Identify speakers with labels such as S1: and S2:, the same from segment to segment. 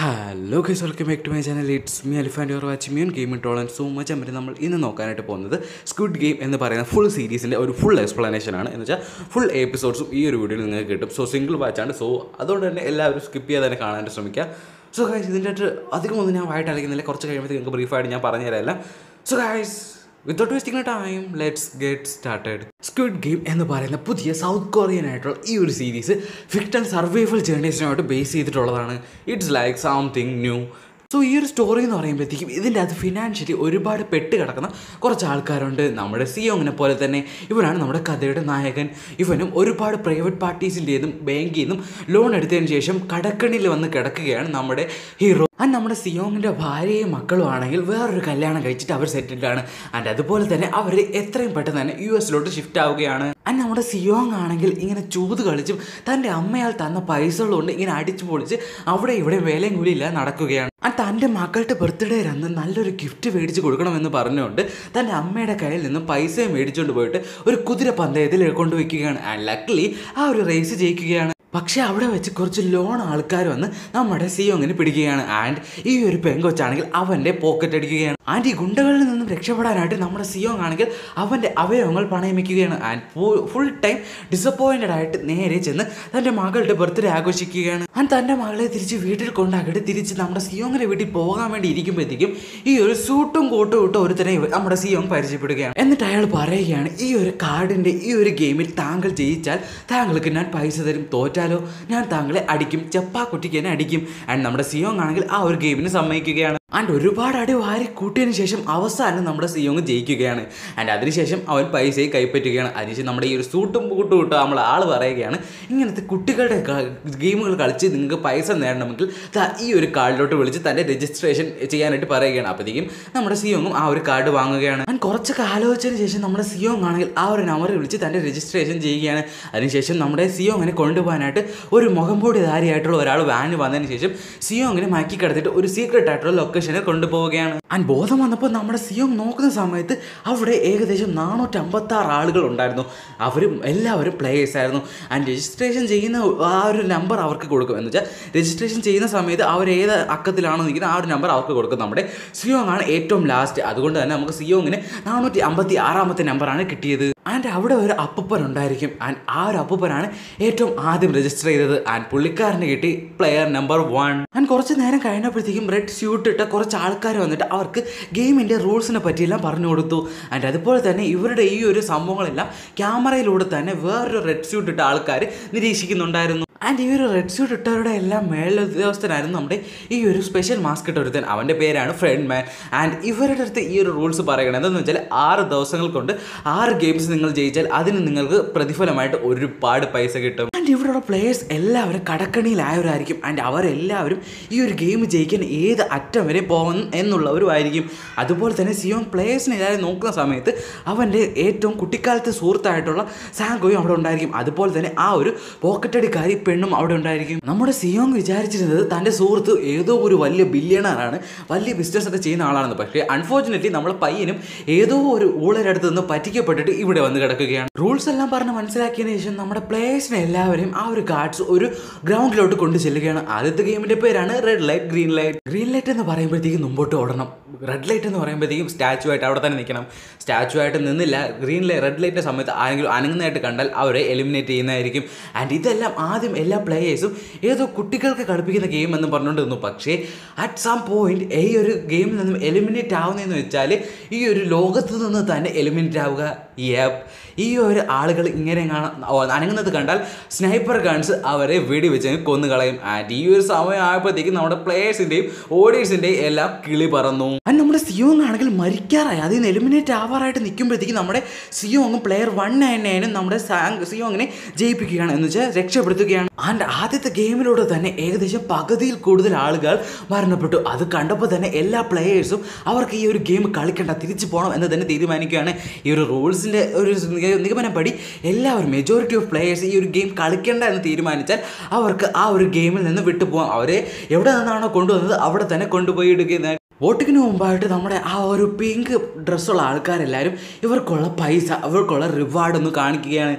S1: hello guys welcome back to my channel it's me അലിഫാൻഡ് your watch മ്യൂൺ game in ടോളൻ so much അമ്മ നമ്മൾ ഇന്ന് നോക്കാനായിട്ട് പോകുന്നത് സ്ക്വിഡ് ഗെയിം എന്ന് പറയുന്ന ഫുൾ സീരീസിൻ്റെ ഒരു ഫുൾ എക്സ്പ്ലനേഷൻ ആണ് എന്ന് വെച്ചാൽ ഫുൾ എപ്പിസോഡ്സും ഈ ഒരു വീഡിയോയിൽ നിങ്ങൾക്ക് കിട്ടും സോ സിംഗിൾ വാച്ചാണ് സോ അതുകൊണ്ട് തന്നെ എല്ലാവരും സ്കിപ്പ് ചെയ്യാതെ തന്നെ കാണാൻ ശ്രമിക്കുക സോ ഗൈസ് ഇതിൻ്റെ ഒന്നും ഞാൻ വായിട്ട് അലക്കുന്നില്ല കുറച്ച് കഴിയുമ്പോഴത്തേക്ക് നിങ്ങൾക്ക് ബ്രീഫായിട്ട് ഞാൻ പറഞ്ഞു തരാമല്ല so guys without wasting time let's get started squid game എന്ന് പറയുന്ന പുതിയ സൗത്ത് കൊറിയൻ ആയിട്ടുള്ള ഈ ഒരു സീരീസ് ഫിക്ടൽ സർവൈവൽ ജേർണീസിനായിട്ട് ബേസ് ചെയ്തിട്ടുള്ളതാണ് it's like something new so ഈ ഒരു സ്റ്റോറി എന്ന് പറയുമ്പോഴത്തേക്കും ഇതിൻ്റെ അത് ഫിനാൻഷ്യലി ഒരുപാട് പെട്ട് കിടക്കുന്ന കുറച്ച് ആൾക്കാരുണ്ട് നമ്മുടെ സി സിയോങ്ങിനെ പോലെ തന്നെ ഇവനാണ് നമ്മുടെ കഥയുടെ നായകൻ ഇവനും ഒരുപാട് പ്രൈവറ്റ് പാർട്ടീസിൻ്റെതും ബാങ്കിൽ നിന്നും ലോൺ എടുത്തതിന് ശേഷം കടക്കണിയിൽ വന്ന് കിടക്കുകയാണ് നമ്മുടെ ഹീറോ ആൻഡ് നമ്മുടെ സിയോങ്ങിൻ്റെ ഭാര്യയും മക്കളും ആണെങ്കിൽ വേറൊരു കല്യാണം കഴിച്ചിട്ട് അവർ സെറ്റിൽഡാണ് ആൻഡ് അതുപോലെ തന്നെ അവർ എത്രയും പെട്ടെന്ന് തന്നെ യു എസിലോട്ട് ഷിഫ്റ്റ് ആവുകയാണ് ആൻഡ് നമ്മുടെ സിയോങ് ആണെങ്കിൽ ഇങ്ങനെ ചൂത് കളിച്ചും തൻ്റെ അമ്മയാൽ തന്ന പൈസകൾ കൊണ്ട് ഇങ്ങനെ അടിച്ചു പൊളിച്ച് അവിടെ ഇവിടെ വേലയും കൂലിയില്ല നടക്കുകയാണ് തൻ്റെ മക്കളുടെ ബർത്ത്ഡേ അന്ന് നല്ലൊരു ഗിഫ്റ്റ് മേടിച്ച് കൊടുക്കണമെന്ന് പറഞ്ഞുകൊണ്ട് തൻ്റെ അമ്മയുടെ കയ്യിൽ നിന്നും പൈസയും മേടിച്ചുകൊണ്ട് പോയിട്ട് ഒരു കുതിര പന്തയത്തിൽ കൊണ്ടുവയ്ക്കുകയാണ് ആൻഡ് ലക്ലി ആ ഒരു റേസ് ജയിക്കുകയാണ് പക്ഷേ അവിടെ വെച്ച് കുറച്ച് ലോൺ ആൾക്കാർ വന്ന് നമ്മുടെ ഒങ്ങനെ പിടിക്കുകയാണ് ആൻഡ് ഈ ഒരു പെങ്കൊച്ചാണെങ്കിൽ അവൻ്റെ പോക്കറ്റ് അടിക്കുകയാണ് ആൻഡ് ഈ ഗുണ്ടകളിൽ നിന്നും രക്ഷപ്പെടാനായിട്ട് നമ്മുടെ സിയോങ് ആണെങ്കിൽ അവൻ്റെ അവയവങ്ങൾ പണയം വയ്ക്കുകയാണ് ആൻഡ് ഫുൾ ടൈം ഡിസപ്പോയിൻറ്റഡ് ആയിട്ട് നേരെ ചെന്ന് തൻ്റെ മകളുടെ ബർത്ത്ഡേ ആഘോഷിക്കുകയാണ് ആൻഡ് തൻ്റെ മകളെ തിരിച്ച് വീട്ടിൽ കൊണ്ടാക്കിയിട്ട് തിരിച്ച് നമ്മുടെ സിയോങ്ങിൻ്റെ വീട്ടിൽ പോകാൻ വേണ്ടി ഇരിക്കുമ്പോഴത്തേക്കും ഈ ഒരു സൂട്ടും കോട്ടും ഒരു തന്നെ നമ്മുടെ സിയോങ് പരിചയപ്പെടുകയാണ് എന്നിട്ട് അയാൾ പറയുകയാണ് ഈ ഒരു കാർഡിൻ്റെ ഈ ഒരു ഗെയിമിൽ താങ്കൾ ജയിച്ചാൽ താങ്കൾക്ക് ഞാൻ പൈസ തരും തോറ്റ വെച്ചാലോ ഞാൻ താങ്കളെ അടിക്കും ചെപ്പാ കുട്ടിക്ക് തന്നെ അടിക്കും ആൻഡ് നമ്മുടെ സിയോങ് ആണെങ്കിൽ ആ ഒരു ഗെയിമിന് സമ്മതിക്കുകയാണ് ആൻഡ് ഒരുപാട് അടി വാരി കൂട്ടിയതിന് ശേഷം അവസാനം നമ്മുടെ സിയോങ് ജയിക്കുകയാണ് ആൻഡ് അതിനുശേഷം അവൻ പൈസയും കൈപ്പറ്റുകയാണ് അതിനുശേഷം നമ്മുടെ ഈ ഒരു സൂട്ടും കൂട്ടും ഇട്ട് നമ്മൾ ആൾ പറയുകയാണ് ഇങ്ങനത്തെ കുട്ടികളുടെ ഗെയിമുകൾ കളിച്ച് നിങ്ങൾക്ക് പൈസ നേടണമെങ്കിൽ ഈ ഒരു കാർഡിലോട്ട് വിളിച്ച് തൻ്റെ രജിസ്ട്രേഷൻ ചെയ്യാനായിട്ട് പറയുകയാണ് അപ്പോഴത്തേക്കും നമ്മുടെ സിയോങ്ങും ആ ഒരു കാർഡ് വാങ്ങുകയാണ് ആൻഡ് കുറച്ചൊക്കെ ആലോചിച്ചതിന് ശേഷം നമ്മുടെ സിയോങ് ആണെങ്കിൽ ആ ഒരു നമ്പറിൽ വിളിച്ച് തൻ്റെ രജിസ്ട്രേഷൻ ചെയ്യുകയാണ് അതിനുശേഷം നമ്മുടെ സിയോങ്ങിനെ കൊണ്ടുപോകാനായിട്ട് ഒരു മുഖം ധാരിയായിട്ടുള്ള ഒരാൾ വാനിൽ വന്നതിന് ശേഷം സിയോങ്ങിനെ മാക്കി കിടത്തിയിട്ട് ഒരു സീക്രട്ട് ആയിട്ടുള്ള ലൊക്കേഷൻ ലൊക്കേഷന് കൊണ്ടുപോവുകയാണ് ആൻഡ് ബോധം വന്നപ്പോൾ നമ്മുടെ സിയോങ് നോക്കുന്ന സമയത്ത് അവിടെ ഏകദേശം നാനൂറ്റി അമ്പത്തി ആറ് ആളുകൾ ഉണ്ടായിരുന്നു അവരും എല്ലാവരും പ്ലേയേഴ്സ് ആയിരുന്നു ആൻഡ് രജിസ്ട്രേഷൻ ചെയ്യുന്ന ആ ഒരു നമ്പർ അവർക്ക് കൊടുക്കും എന്ന് വെച്ചാൽ രജിസ്ട്രേഷൻ ചെയ്യുന്ന സമയത്ത് അവർ ഏത് അക്കത്തിലാണോ നിൽക്കുന്നത് ആ ഒരു നമ്പർ അവർക്ക് കൊടുക്കും നമ്മുടെ സിയോങ് ആണ് ഏറ്റവും ലാസ്റ്റ് അതുകൊണ്ട് തന്നെ നമുക്ക് സിയോങ്ങിന് നാനൂറ്റി അമ്പത്തി ആറാമത്തെ നമ്പറാണ് കിട്ടിയത് ആൻഡ് അവിടെ ഒരു അപ്പൂപ്പൻ ഉണ്ടായിരിക്കും ആൻഡ് ആ ഒരു അപ്പൂപ്പനാണ് ഏറ്റവും ആദ്യം രജിസ്റ്റർ ചെയ്തത് ആൻഡ് പുള്ളിക്കാരന് കിട്ടി പ്ലെയർ നമ്പർ വൺ ആൻഡ് കുറച്ച് നേരം കഴിഞ്ഞപ്പോഴത്തേക്കും റെഡ് സ്യൂട്ട് ഇട്ട കുറച്ച് ആൾക്കാർ വന്നിട്ട് അവർക്ക് ഗെയിമിൻ്റെ റൂൾസിനെ പറ്റിയെല്ലാം പറഞ്ഞു കൊടുത്തു ആൻഡ് അതുപോലെ തന്നെ ഇവരുടെ ഈ ഒരു സംഭവങ്ങളെല്ലാം ക്യാമറയിലൂടെ തന്നെ വേറൊരു റെഡ് സ്യൂട്ട് ഇട്ട ആൾക്കാർ നിരീക്ഷിക്കുന്നുണ്ടായിരുന്നു ആൻഡ് ഈ ഒരു റെഡ് സ്യൂട്ട് ഇട്ടവരുടെ എല്ലാം മേലുദ്യോഗസ്ഥനായിരുന്നു നമ്മുടെ ഈ ഒരു സ്പെഷ്യൽ മാസ്ക് ഇട്ട ഒരുത്തൻ അവൻ്റെ പേരാണ് ഫ്രണ്ട് മാൻ ആൻഡ് ഇവരുടെ അടുത്ത് ഈ ഒരു റൂൾസ് പറയണം എന്താണെന്ന് വെച്ചാൽ ആറ് ദിവസങ്ങൾ കൊണ്ട് ആറ് ഗെയിംസ് നിങ്ങൾ ജയിച്ചാൽ അതിന് നിങ്ങൾക്ക് പ്രതിഫലമായിട്ട് ഒരുപാട് പൈസ കിട്ടും ആൻഡ് ഇവിടെയുള്ള പ്ലേയേഴ്സ് എല്ലാവരും കടക്കണിയിലായവരായിരിക്കും ആൻഡ് അവരെല്ലാവരും ഈ ഒരു ഗെയിം ജയിക്കാൻ ഏത് അറ്റം വരെ പോകും എന്നുള്ളവരുമായിരിക്കും അതുപോലെ തന്നെ സിയോൺ പ്ലേയേഴ്സിനെ എല്ലാവരും നോക്കുന്ന സമയത്ത് അവൻ്റെ ഏറ്റവും കുട്ടിക്കാലത്തെ സുഹൃത്തായിട്ടുള്ള സാങ്കോയും അവിടെ ഉണ്ടായിരിക്കും അതുപോലെ തന്നെ ആ ഒരു പോക്കറ്റടിക്കാരി പെണ്ണും അവിടെ ഉണ്ടായിരിക്കും നമ്മുടെ സിയോങ് വിചാരിച്ചിരുന്നത് തന്റെ സുഹൃത്ത് ഏതോ ഒരു വലിയ ബില്യണറാണ് വലിയ ബിസിനസ് ഒക്കെ ചെയ്യുന്ന ആളാണെന്ന് പക്ഷേ അൺഫോർച്ചുനേറ്റ്ലി നമ്മുടെ പയ്യനും ഏതോ ഒരു ഊളരടുത്ത് നിന്ന് പറ്റിക്കപ്പെട്ടിട്ട് ഇവിടെ വന്ന് കിടക്കുകയാണ് റൂൾസ് എല്ലാം പറഞ്ഞ് മനസ്സിലാക്കിയതിനു ശേഷം നമ്മുടെ പ്ലേയേഴ്സിനെ എല്ലാവരെയും ആ ഒരു കാർഡ്സ് ഒരു ഗ്രൗണ്ടിലോട്ട് കൊണ്ടു ചെല്ലുകയാണ് ആദ്യത്തെ ഗെയിമിന്റെ പേരാണ് red light green light green light എന്ന് പറയുമ്പോഴത്തേക്ക് മുമ്പോട്ട് ഓടണം റെഡ് ലൈറ്റ് എന്ന് പറയുമ്പോഴത്തേക്കും സ്റ്റാച്ചു ആയിട്ട് അവിടെ തന്നെ നിൽക്കണം സ്റ്റാച്ചു ആയിട്ട് നിന്നില്ല ഗ്രീൻ ലൈറ്റ് റെഡ് ലൈറ്റിൻ്റെ സമയത്ത് ആരെങ്കിലും അനങ്ങുന്നതായിട്ട് കണ്ടാൽ അവരെ എലിമിനേറ്റ് ചെയ്യുന്നതായിരിക്കും ആൻഡ് ഇതെല്ലാം ആദ്യം എല്ലാ പ്ലേയേഴ്സും ഏതോ കുട്ടികൾക്ക് കളിപ്പിക്കുന്ന ഗെയിം എന്ന് പറഞ്ഞുകൊണ്ടിരുന്നു പക്ഷേ അറ്റ് സം പോയിന്റ് ഈ ഒരു ഗെയിമിൽ നിന്നും എലിമിനേറ്റ് ആവുന്നതെന്ന് വെച്ചാൽ ഈ ഒരു ലോകത്ത് നിന്ന് തന്നെ എലിമിനേറ്റ് ആവുക ഈ ആപ്പ് ഈ ഒരു ആളുകൾ ഇങ്ങനെ അനങ്ങുന്നത് കണ്ടാൽ സ്നൈപ്പർ ഗൺസ് അവരെ വെടിവെച്ച് കൊന്നുകളയും ആൻഡ് ഈ ഒരു സമയം ആയപ്പോഴത്തേക്കും നമ്മുടെ പ്ലേയേഴ്സിന്റെയും ഓഡിയൻസിന്റെയും എല്ലാം കിളി പറന്നു ആൻഡ് നമ്മുടെ സിയോ ആണെങ്കിൽ മരിക്കാറായി അതിൽ നിന്ന് എലിമിനേറ്റ് ആവാറായിട്ട് നിൽക്കുമ്പോഴത്തേക്കും നമ്മുടെ സിയോങ്ങും പ്ലെയർ വൺ നയൻ നയനും നമ്മുടെ അങ്ങനെ ജയിപ്പിക്കുകയാണ് എന്ന് വെച്ചാൽ രക്ഷപ്പെടുത്തുകയാണ് ആൻഡ് ആദ്യത്തെ ഗെയിമിലൂടെ തന്നെ ഏകദേശം പകുതിയിൽ കൂടുതൽ ആളുകൾ മരണപ്പെട്ടു അത് കണ്ടപ്പോൾ തന്നെ എല്ലാ പ്ലെയേഴ്സും അവർക്ക് ഈ ഒരു ഗെയിം കളിക്കണ്ട തിരിച്ചു പോകണം എന്ന് തന്നെ തീരുമാനിക്കുകയാണ് ഈ ഒരു റൂൾസിൻ്റെ ഒരു പടി എല്ലാവരും മെജോറിറ്റി ഓഫ് പ്ലെയേഴ്സ് ഈ ഒരു ഗെയിം കളിക്കേണ്ട എന്ന് തീരുമാനിച്ചാൽ അവർക്ക് ആ ഒരു ഗെയിമിൽ നിന്ന് വിട്ടുപോകാം അവരെ എവിടെ നിന്നാണോ കൊണ്ടുവന്നത് അവിടെ തന്നെ കൊണ്ടുപോയി ഇടുക വോട്ടിങ്ങിന് മുമ്പായിട്ട് നമ്മുടെ ആ ഒരു പിങ്ക് ഡ്രസ്സുള്ള ആൾക്കാരെല്ലാവരും ഇവർക്കുള്ള പൈസ ഇവർക്കുള്ള റിവാർഡൊന്ന് കാണിക്കുകയാണ്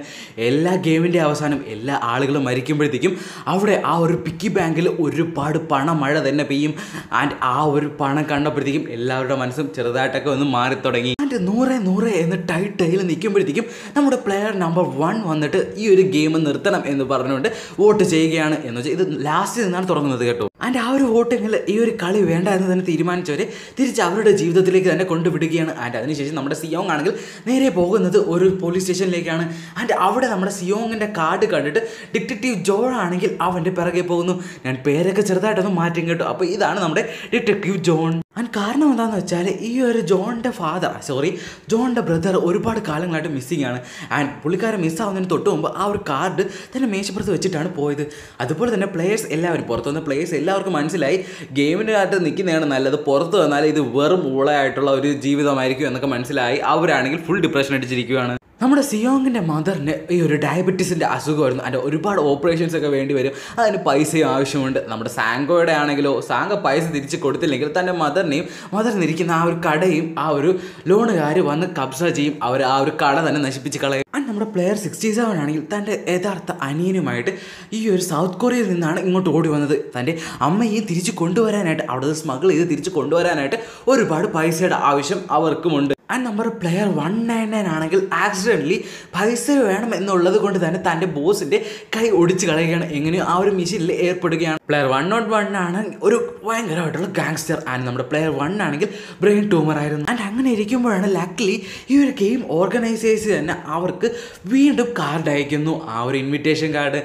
S1: എല്ലാ ഗെയിമിൻ്റെ അവസാനം എല്ലാ ആളുകളും മരിക്കുമ്പോഴത്തേക്കും അവിടെ ആ ഒരു പിക്കി ബാങ്കിൽ ഒരുപാട് പണം മഴ തന്നെ പെയ്യും ആൻഡ് ആ ഒരു പണം കണ്ടപ്പോഴത്തേക്കും എല്ലാവരുടെ മനസ്സും ചെറുതായിട്ടൊക്കെ ഒന്ന് മാറി തുടങ്ങി പോയിന്റ് നൂറ് നൂറ് എന്ന് ടൈറ്റ് ആയി നിൽക്കുമ്പോഴത്തേക്കും നമ്മുടെ പ്ലെയർ നമ്പർ വൺ വന്നിട്ട് ഈ ഒരു ഗെയിം നിർത്തണം എന്ന് പറഞ്ഞുകൊണ്ട് വോട്ട് ചെയ്യുകയാണ് എന്ന് വെച്ചാൽ ഇത് ലാസ്റ്റ് നിന്നാണ് തുടങ്ങുന്നത് കേട്ടോ ആൻഡ് ആ ഒരു വോട്ടിങ്ങിൽ ഈ ഒരു കളി വേണ്ട എന്ന് തന്നെ തീരുമാനിച്ചവരെ തിരിച്ച് അവരുടെ ജീവിതത്തിലേക്ക് തന്നെ കൊണ്ടുവിടുകയാണ് ആൻഡ് അതിനുശേഷം നമ്മുടെ സിയോങ് ആണെങ്കിൽ നേരെ പോകുന്നത് ഒരു പോലീസ് സ്റ്റേഷനിലേക്കാണ് ആൻഡ് അവിടെ നമ്മുടെ സിയോങ്ങിൻ്റെ കാർഡ് കണ്ടിട്ട് ഡിറ്റക്റ്റീവ് ജോൺ ആണെങ്കിൽ അവൻ്റെ പിറകെ പോകുന്നു ഞാൻ പേരൊക്കെ ചെറുതായിട്ടൊന്ന് മാറ്റി കേട്ടോ അപ്പോൾ ഇതാണ് നമ്മുടെ ഡിറ്റക്റ്റീവ് ജോൺ ആൻഡ് കാരണം എന്താണെന്ന് വെച്ചാൽ ഈ ഒരു ജോണിൻ്റെ ഫാദർ സോറി ജോണിൻ്റെ ബ്രദർ ഒരുപാട് കാലങ്ങളായിട്ട് മിസ്സിങ് ആണ് ആൻഡ് പുള്ളിക്കാരൻ മിസ്സാവുന്നതിന് തൊട്ട് മുമ്പ് ആ ഒരു കാർഡ് തന്നെ മേശപ്പുറത്ത് വെച്ചിട്ടാണ് പോയത് അതുപോലെ തന്നെ പ്ലേയേഴ്സ് എല്ലാവരും പുറത്തുനിന്ന് പ്ലേയേഴ്സ് എല്ലാവരും എല്ലാവർക്കും മനസ്സിലായി ഗെയിമിനകത്ത് നിൽക്കുന്നതാണ് നല്ലത് പുറത്ത് വന്നാൽ ഇത് വെറും ഉളയായിട്ടുള്ള ഒരു ജീവിതമായിരിക്കും എന്നൊക്കെ മനസ്സിലായി അവരാണെങ്കിൽ ഫുൾ ഡിപ്രഷൻ അടിച്ചിരിക്കുകയാണ് നമ്മുടെ സിയോങ്ങിൻ്റെ മദറിന് ഈ ഒരു ഡയബറ്റീസിൻ്റെ അസുഖമായിരുന്നു അതിൻ്റെ ഒരുപാട് ഓപ്പറേഷൻസ് ഒക്കെ വേണ്ടി വരും അതിന് പൈസയും ആവശ്യമുണ്ട് നമ്മുടെ സാങ്കോയുടെ ആണെങ്കിലോ സാങ്ക പൈസ തിരിച്ച് കൊടുത്തില്ലെങ്കിൽ തൻ്റെ മദറിനെയും മദറിനിരിക്കുന്ന ആ ഒരു കടയും ആ ഒരു ലോണുകാർ വന്ന് കബ്സ ചെയ്യും അവർ ആ ഒരു കട തന്നെ നശിപ്പിച്ച് കളയും ആൻഡ് നമ്മുടെ പ്ലെയർ സിക്സ്റ്റി സെവൻ ആണെങ്കിൽ തൻ്റെ യഥാർത്ഥ അനിയനുമായിട്ട് ഈ ഒരു സൗത്ത് കൊറിയയിൽ നിന്നാണ് ഇങ്ങോട്ട് ഓടി വന്നത് തൻ്റെ അമ്മയെ തിരിച്ച് കൊണ്ടുവരാനായിട്ട് അവിടുത്തെ സ്മഗിൾ ചെയ്ത് തിരിച്ച് കൊണ്ടുവരാനായിട്ട് ഒരുപാട് പൈസയുടെ ആവശ്യം അവർക്കുമുണ്ട് ആ number player one nine nine ആണെങ്കിൽ ആക്സിഡൻ്റലി പൈസ വേണം എന്നുള്ളത് കൊണ്ട് തന്നെ തൻ്റെ ബോസിൻ്റെ കൈ ഒടിച്ച് കളയുകയാണ് എങ്ങനെയോ ആ ഒരു മിഷനിൽ ഏർപ്പെടുകയാണ് പ്ലെയർ വൺ നോട്ട് വൺ ആണ് ഒരു ഭയങ്കരമായിട്ടുള്ള ഗാങ്സ്റ്റർ ആൻഡ് നമ്മുടെ പ്ലെയർ വൺ ആണെങ്കിൽ ബ്രെയിൻ ട്യൂമർ ആയിരുന്നു ആൻഡ് അങ്ങനെ ഇരിക്കുമ്പോഴാണ് ലക്കിലി ഈ ഒരു ഗെയിം ഓർഗനൈസേഴ്സ് തന്നെ അവർക്ക് വീണ്ടും കാർഡ് അയക്കുന്നു ആ ഒരു ഇൻവിറ്റേഷൻ കാർഡ്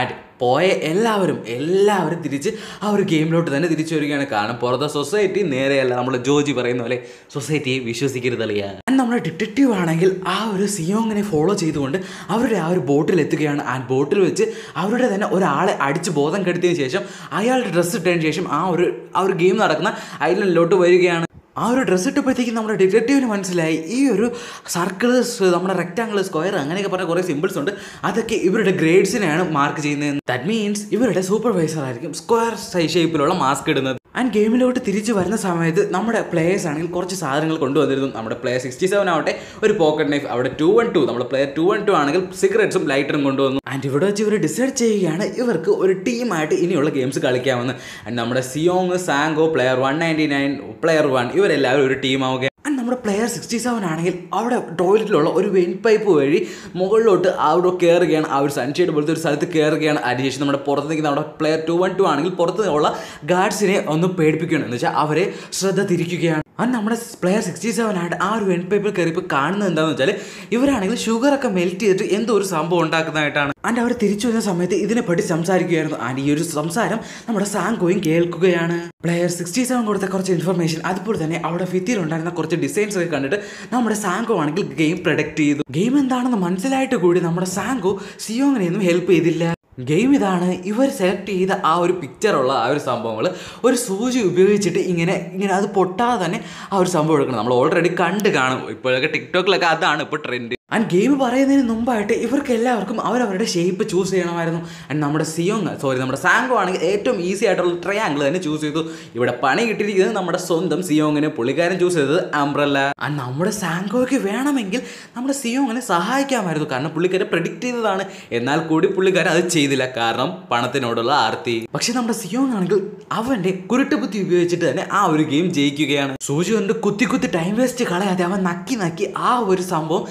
S1: ആൻഡ് പോയ എല്ലാവരും എല്ലാവരും തിരിച്ച് ആ ഒരു ഗെയിമിലോട്ട് തന്നെ തിരിച്ചു വരികയാണ് കാരണം പുറത്തെ സൊസൈറ്റി നേരെയല്ല നമ്മൾ ജോജി പറയുന്ന പോലെ സൊസൈറ്റിയെ ആൻഡ് നമ്മുടെ ഡിറ്റക്റ്റീവ് ആണെങ്കിൽ ആ ഒരു സിയോങ്ങിനെ ഫോളോ ചെയ്തുകൊണ്ട് അവരുടെ ആ ഒരു ബോട്ടിൽ എത്തുകയാണ് ആ ബോട്ടിൽ വെച്ച് അവരുടെ തന്നെ ഒരാളെ അടിച്ച് ബോധം കെടുത്തിയതിന് ശേഷം അയാളുടെ ഡ്രസ്സ് ഇട്ടതിന് ശേഷം ആ ഒരു ആ ഒരു ഗെയിം നടക്കുന്ന ഐലൻഡിലോട്ട് വരികയാണ് ആ ഒരു ഡ്രസ്സ് ഇട്ടപ്പോഴത്തേക്കും നമ്മുടെ ഡിറ്റക്റ്റീവിന് മനസ്സിലായി ഈ ഒരു സർക്കിൾസ് നമ്മുടെ റെക്റ്റാങ്കിൾ സ്ക്വയർ അങ്ങനെയൊക്കെ പറഞ്ഞ കുറേ സിമ്പിൾസ് ഉണ്ട് അതൊക്കെ ഇവരുടെ ഗ്രേഡ്സിനെയാണ് മാർക്ക് ചെയ്യുന്നത് ദാറ്റ് മീൻസ് ഇവരുടെ സൂപ്പർവൈസർ ആയിരിക്കും സ്ക്വയർ ഷേപ്പിലുള്ള മാസ്ക് ഇടുന്നത് ആൻഡ് ഗെയിമിലോട്ട് തിരിച്ചു വരുന്ന സമയത്ത് നമ്മുടെ പ്ലേയേഴ്സ് ആണെങ്കിൽ കുറച്ച് സാധനങ്ങൾ കൊണ്ടുവന്നിരുന്നു നമ്മുടെ പ്ലേയർ സിക്സ്റ്റി സെവൻ ആവട്ടെ ഒരു പോക്കറ്റ് നൈഫ് അവിടെ ടു വൺ ടു നമ്മുടെ പ്ലെയർ ടു വൺ ടു ആണെങ്കിൽ സിഗരറ്റ്സും ലൈറ്ററും കൊണ്ടുവന്നു ആൻഡ് ഇവിടെ വെച്ച് ഇവർ ഡിസൈഡ് ചെയ്യുകയാണ് ഇവർക്ക് ഒരു ടീമായിട്ട് ഇനിയുള്ള ഗെയിംസ് കളിക്കാമെന്ന് ആൻഡ് നമ്മുടെ സിയോങ് സാങ്കോ player one ninety nine player one ഇവരെല്ലാവരും ഒരു ടീമാവുക നമ്മുടെ പ്ലെയർ സിക്സ്റ്റി സെവൻ ആണെങ്കിൽ അവിടെ ടോയ്ലറ്റിലുള്ള ഒരു വെയിൻ പൈപ്പ് വഴി മുകളിലോട്ട് അവിടെ കയറുകയാണ് ആ ഒരു സൺഷെയ്ഡ് പോലത്തെ ഒരു സ്ഥലത്ത് കയറുകയാണ് അരിശേഷൻ നമ്മുടെ പുറത്ത് നിൽക്കുന്ന നമ്മുടെ പ്ലെയർ ടു വൺ ടു ആണെങ്കിൽ പുറത്തുള്ള ഗാർഡ്സിനെ ഒന്ന് പേടിപ്പിക്കുകയാണ് എന്ന് വെച്ചാൽ അവരെ ശ്രദ്ധ തിരിക്കുകയാണ് അത് നമ്മുടെ പ്ലെയർ സിക്സ്റ്റി സെവൻ ആയിട്ട് ആ ഒരു എൻ പേപ്പിൽ കയറിയപ്പോൾ കാണുന്നത് എന്താണെന്ന് വെച്ചാൽ ഇവരാണെങ്കിൽ ഷുഗറൊക്കെ മെൽറ്റ് ചെയ്തിട്ട് എന്തോ ഒരു സംഭവം ഉണ്ടാക്കുന്നതായിട്ടാണ് ആൻഡ് അവർ തിരിച്ചു വരുന്ന സമയത്ത് ഇതിനെപ്പറ്റി സംസാരിക്കുകയായിരുന്നു ആൻഡ് ഈ ഒരു സംസാരം നമ്മുടെ സാങ്കോയും കേൾക്കുകയാണ് പ്ലെയർ സിക്സ്റ്റി സെവൻ കൊടുത്ത കുറച്ച് ഇൻഫർമേഷൻ അതുപോലെ തന്നെ അവിടെ ഉണ്ടായിരുന്ന കുറച്ച് ഡിസൈൻസ് ഒക്കെ കണ്ടിട്ട് നമ്മുടെ സാങ്കോ ആണെങ്കിൽ ഗെയിം പ്രൊഡക്റ്റ് ചെയ്തു ഗെയിം എന്താണെന്ന് മനസ്സിലായിട്ട് കൂടി നമ്മുടെ സാങ്കോ സിയോങ്ങിനെയൊന്നും ഹെൽപ്പ് ചെയ്തില്ല ഗെയിം ഇതാണ് ഇവർ സെലക്ട് ചെയ്ത ആ ഒരു പിക്ചറുള്ള ആ ഒരു സംഭവങ്ങൾ ഒരു സൂചി ഉപയോഗിച്ചിട്ട് ഇങ്ങനെ ഇങ്ങനെ അത് പൊട്ടാതെ തന്നെ ആ ഒരു സംഭവം എടുക്കണം നമ്മൾ ഓൾറെഡി കണ്ട് കാണും ഇപ്പോഴൊക്കെ ടിക്ടോക്കിലൊക്കെ അതാണ് ഇപ്പോൾ ട്രെൻഡ് ആൻഡ് ഗെയിം പറയുന്നതിന് മുമ്പായിട്ട് ഇവർക്ക് എല്ലാവർക്കും അവരവരുടെ ഷേപ്പ് ചൂസ് ചെയ്യണമായിരുന്നു ആൻഡ് നമ്മുടെ സിയോങ് സോറി നമ്മുടെ സാങ്കോ ആണെങ്കിൽ ഏറ്റവും ഈസി ആയിട്ടുള്ള ട്രയാങ്കിൾ തന്നെ ചൂസ് ചെയ്തു ഇവിടെ പണി കിട്ടിയിരിക്കുന്നത് നമ്മുടെ സ്വന്തം സിയോങ്ങിന് പുള്ളിക്കാരൻ ചൂസ് ചെയ്തത് അംബ്രല്ല ആൻഡ് നമ്മുടെ സാങ്കോയ്ക്ക് വേണമെങ്കിൽ നമ്മുടെ സിയോങ്ങിനെ സഹായിക്കാമായിരുന്നു കാരണം പുള്ളിക്കാരെ പ്രഡിക്റ്റ് ചെയ്തതാണ് എന്നാൽ കൂടി പുള്ളിക്കാരൻ അത് ചെയ്തില്ല കാരണം പണത്തിനോടുള്ള ആർത്തി പക്ഷെ നമ്മുടെ സിയോങ് ആണെങ്കിൽ അവൻ്റെ കുരുട്ട് ബുദ്ധി ഉപയോഗിച്ചിട്ട് തന്നെ ആ ഒരു ഗെയിം ജയിക്കുകയാണ് സൂചി കൊണ്ട് കുത്തി കുത്തി ടൈം വേസ്റ്റ് കളയാതെ അവൻ നക്കി നക്കി ആ ഒരു സംഭവം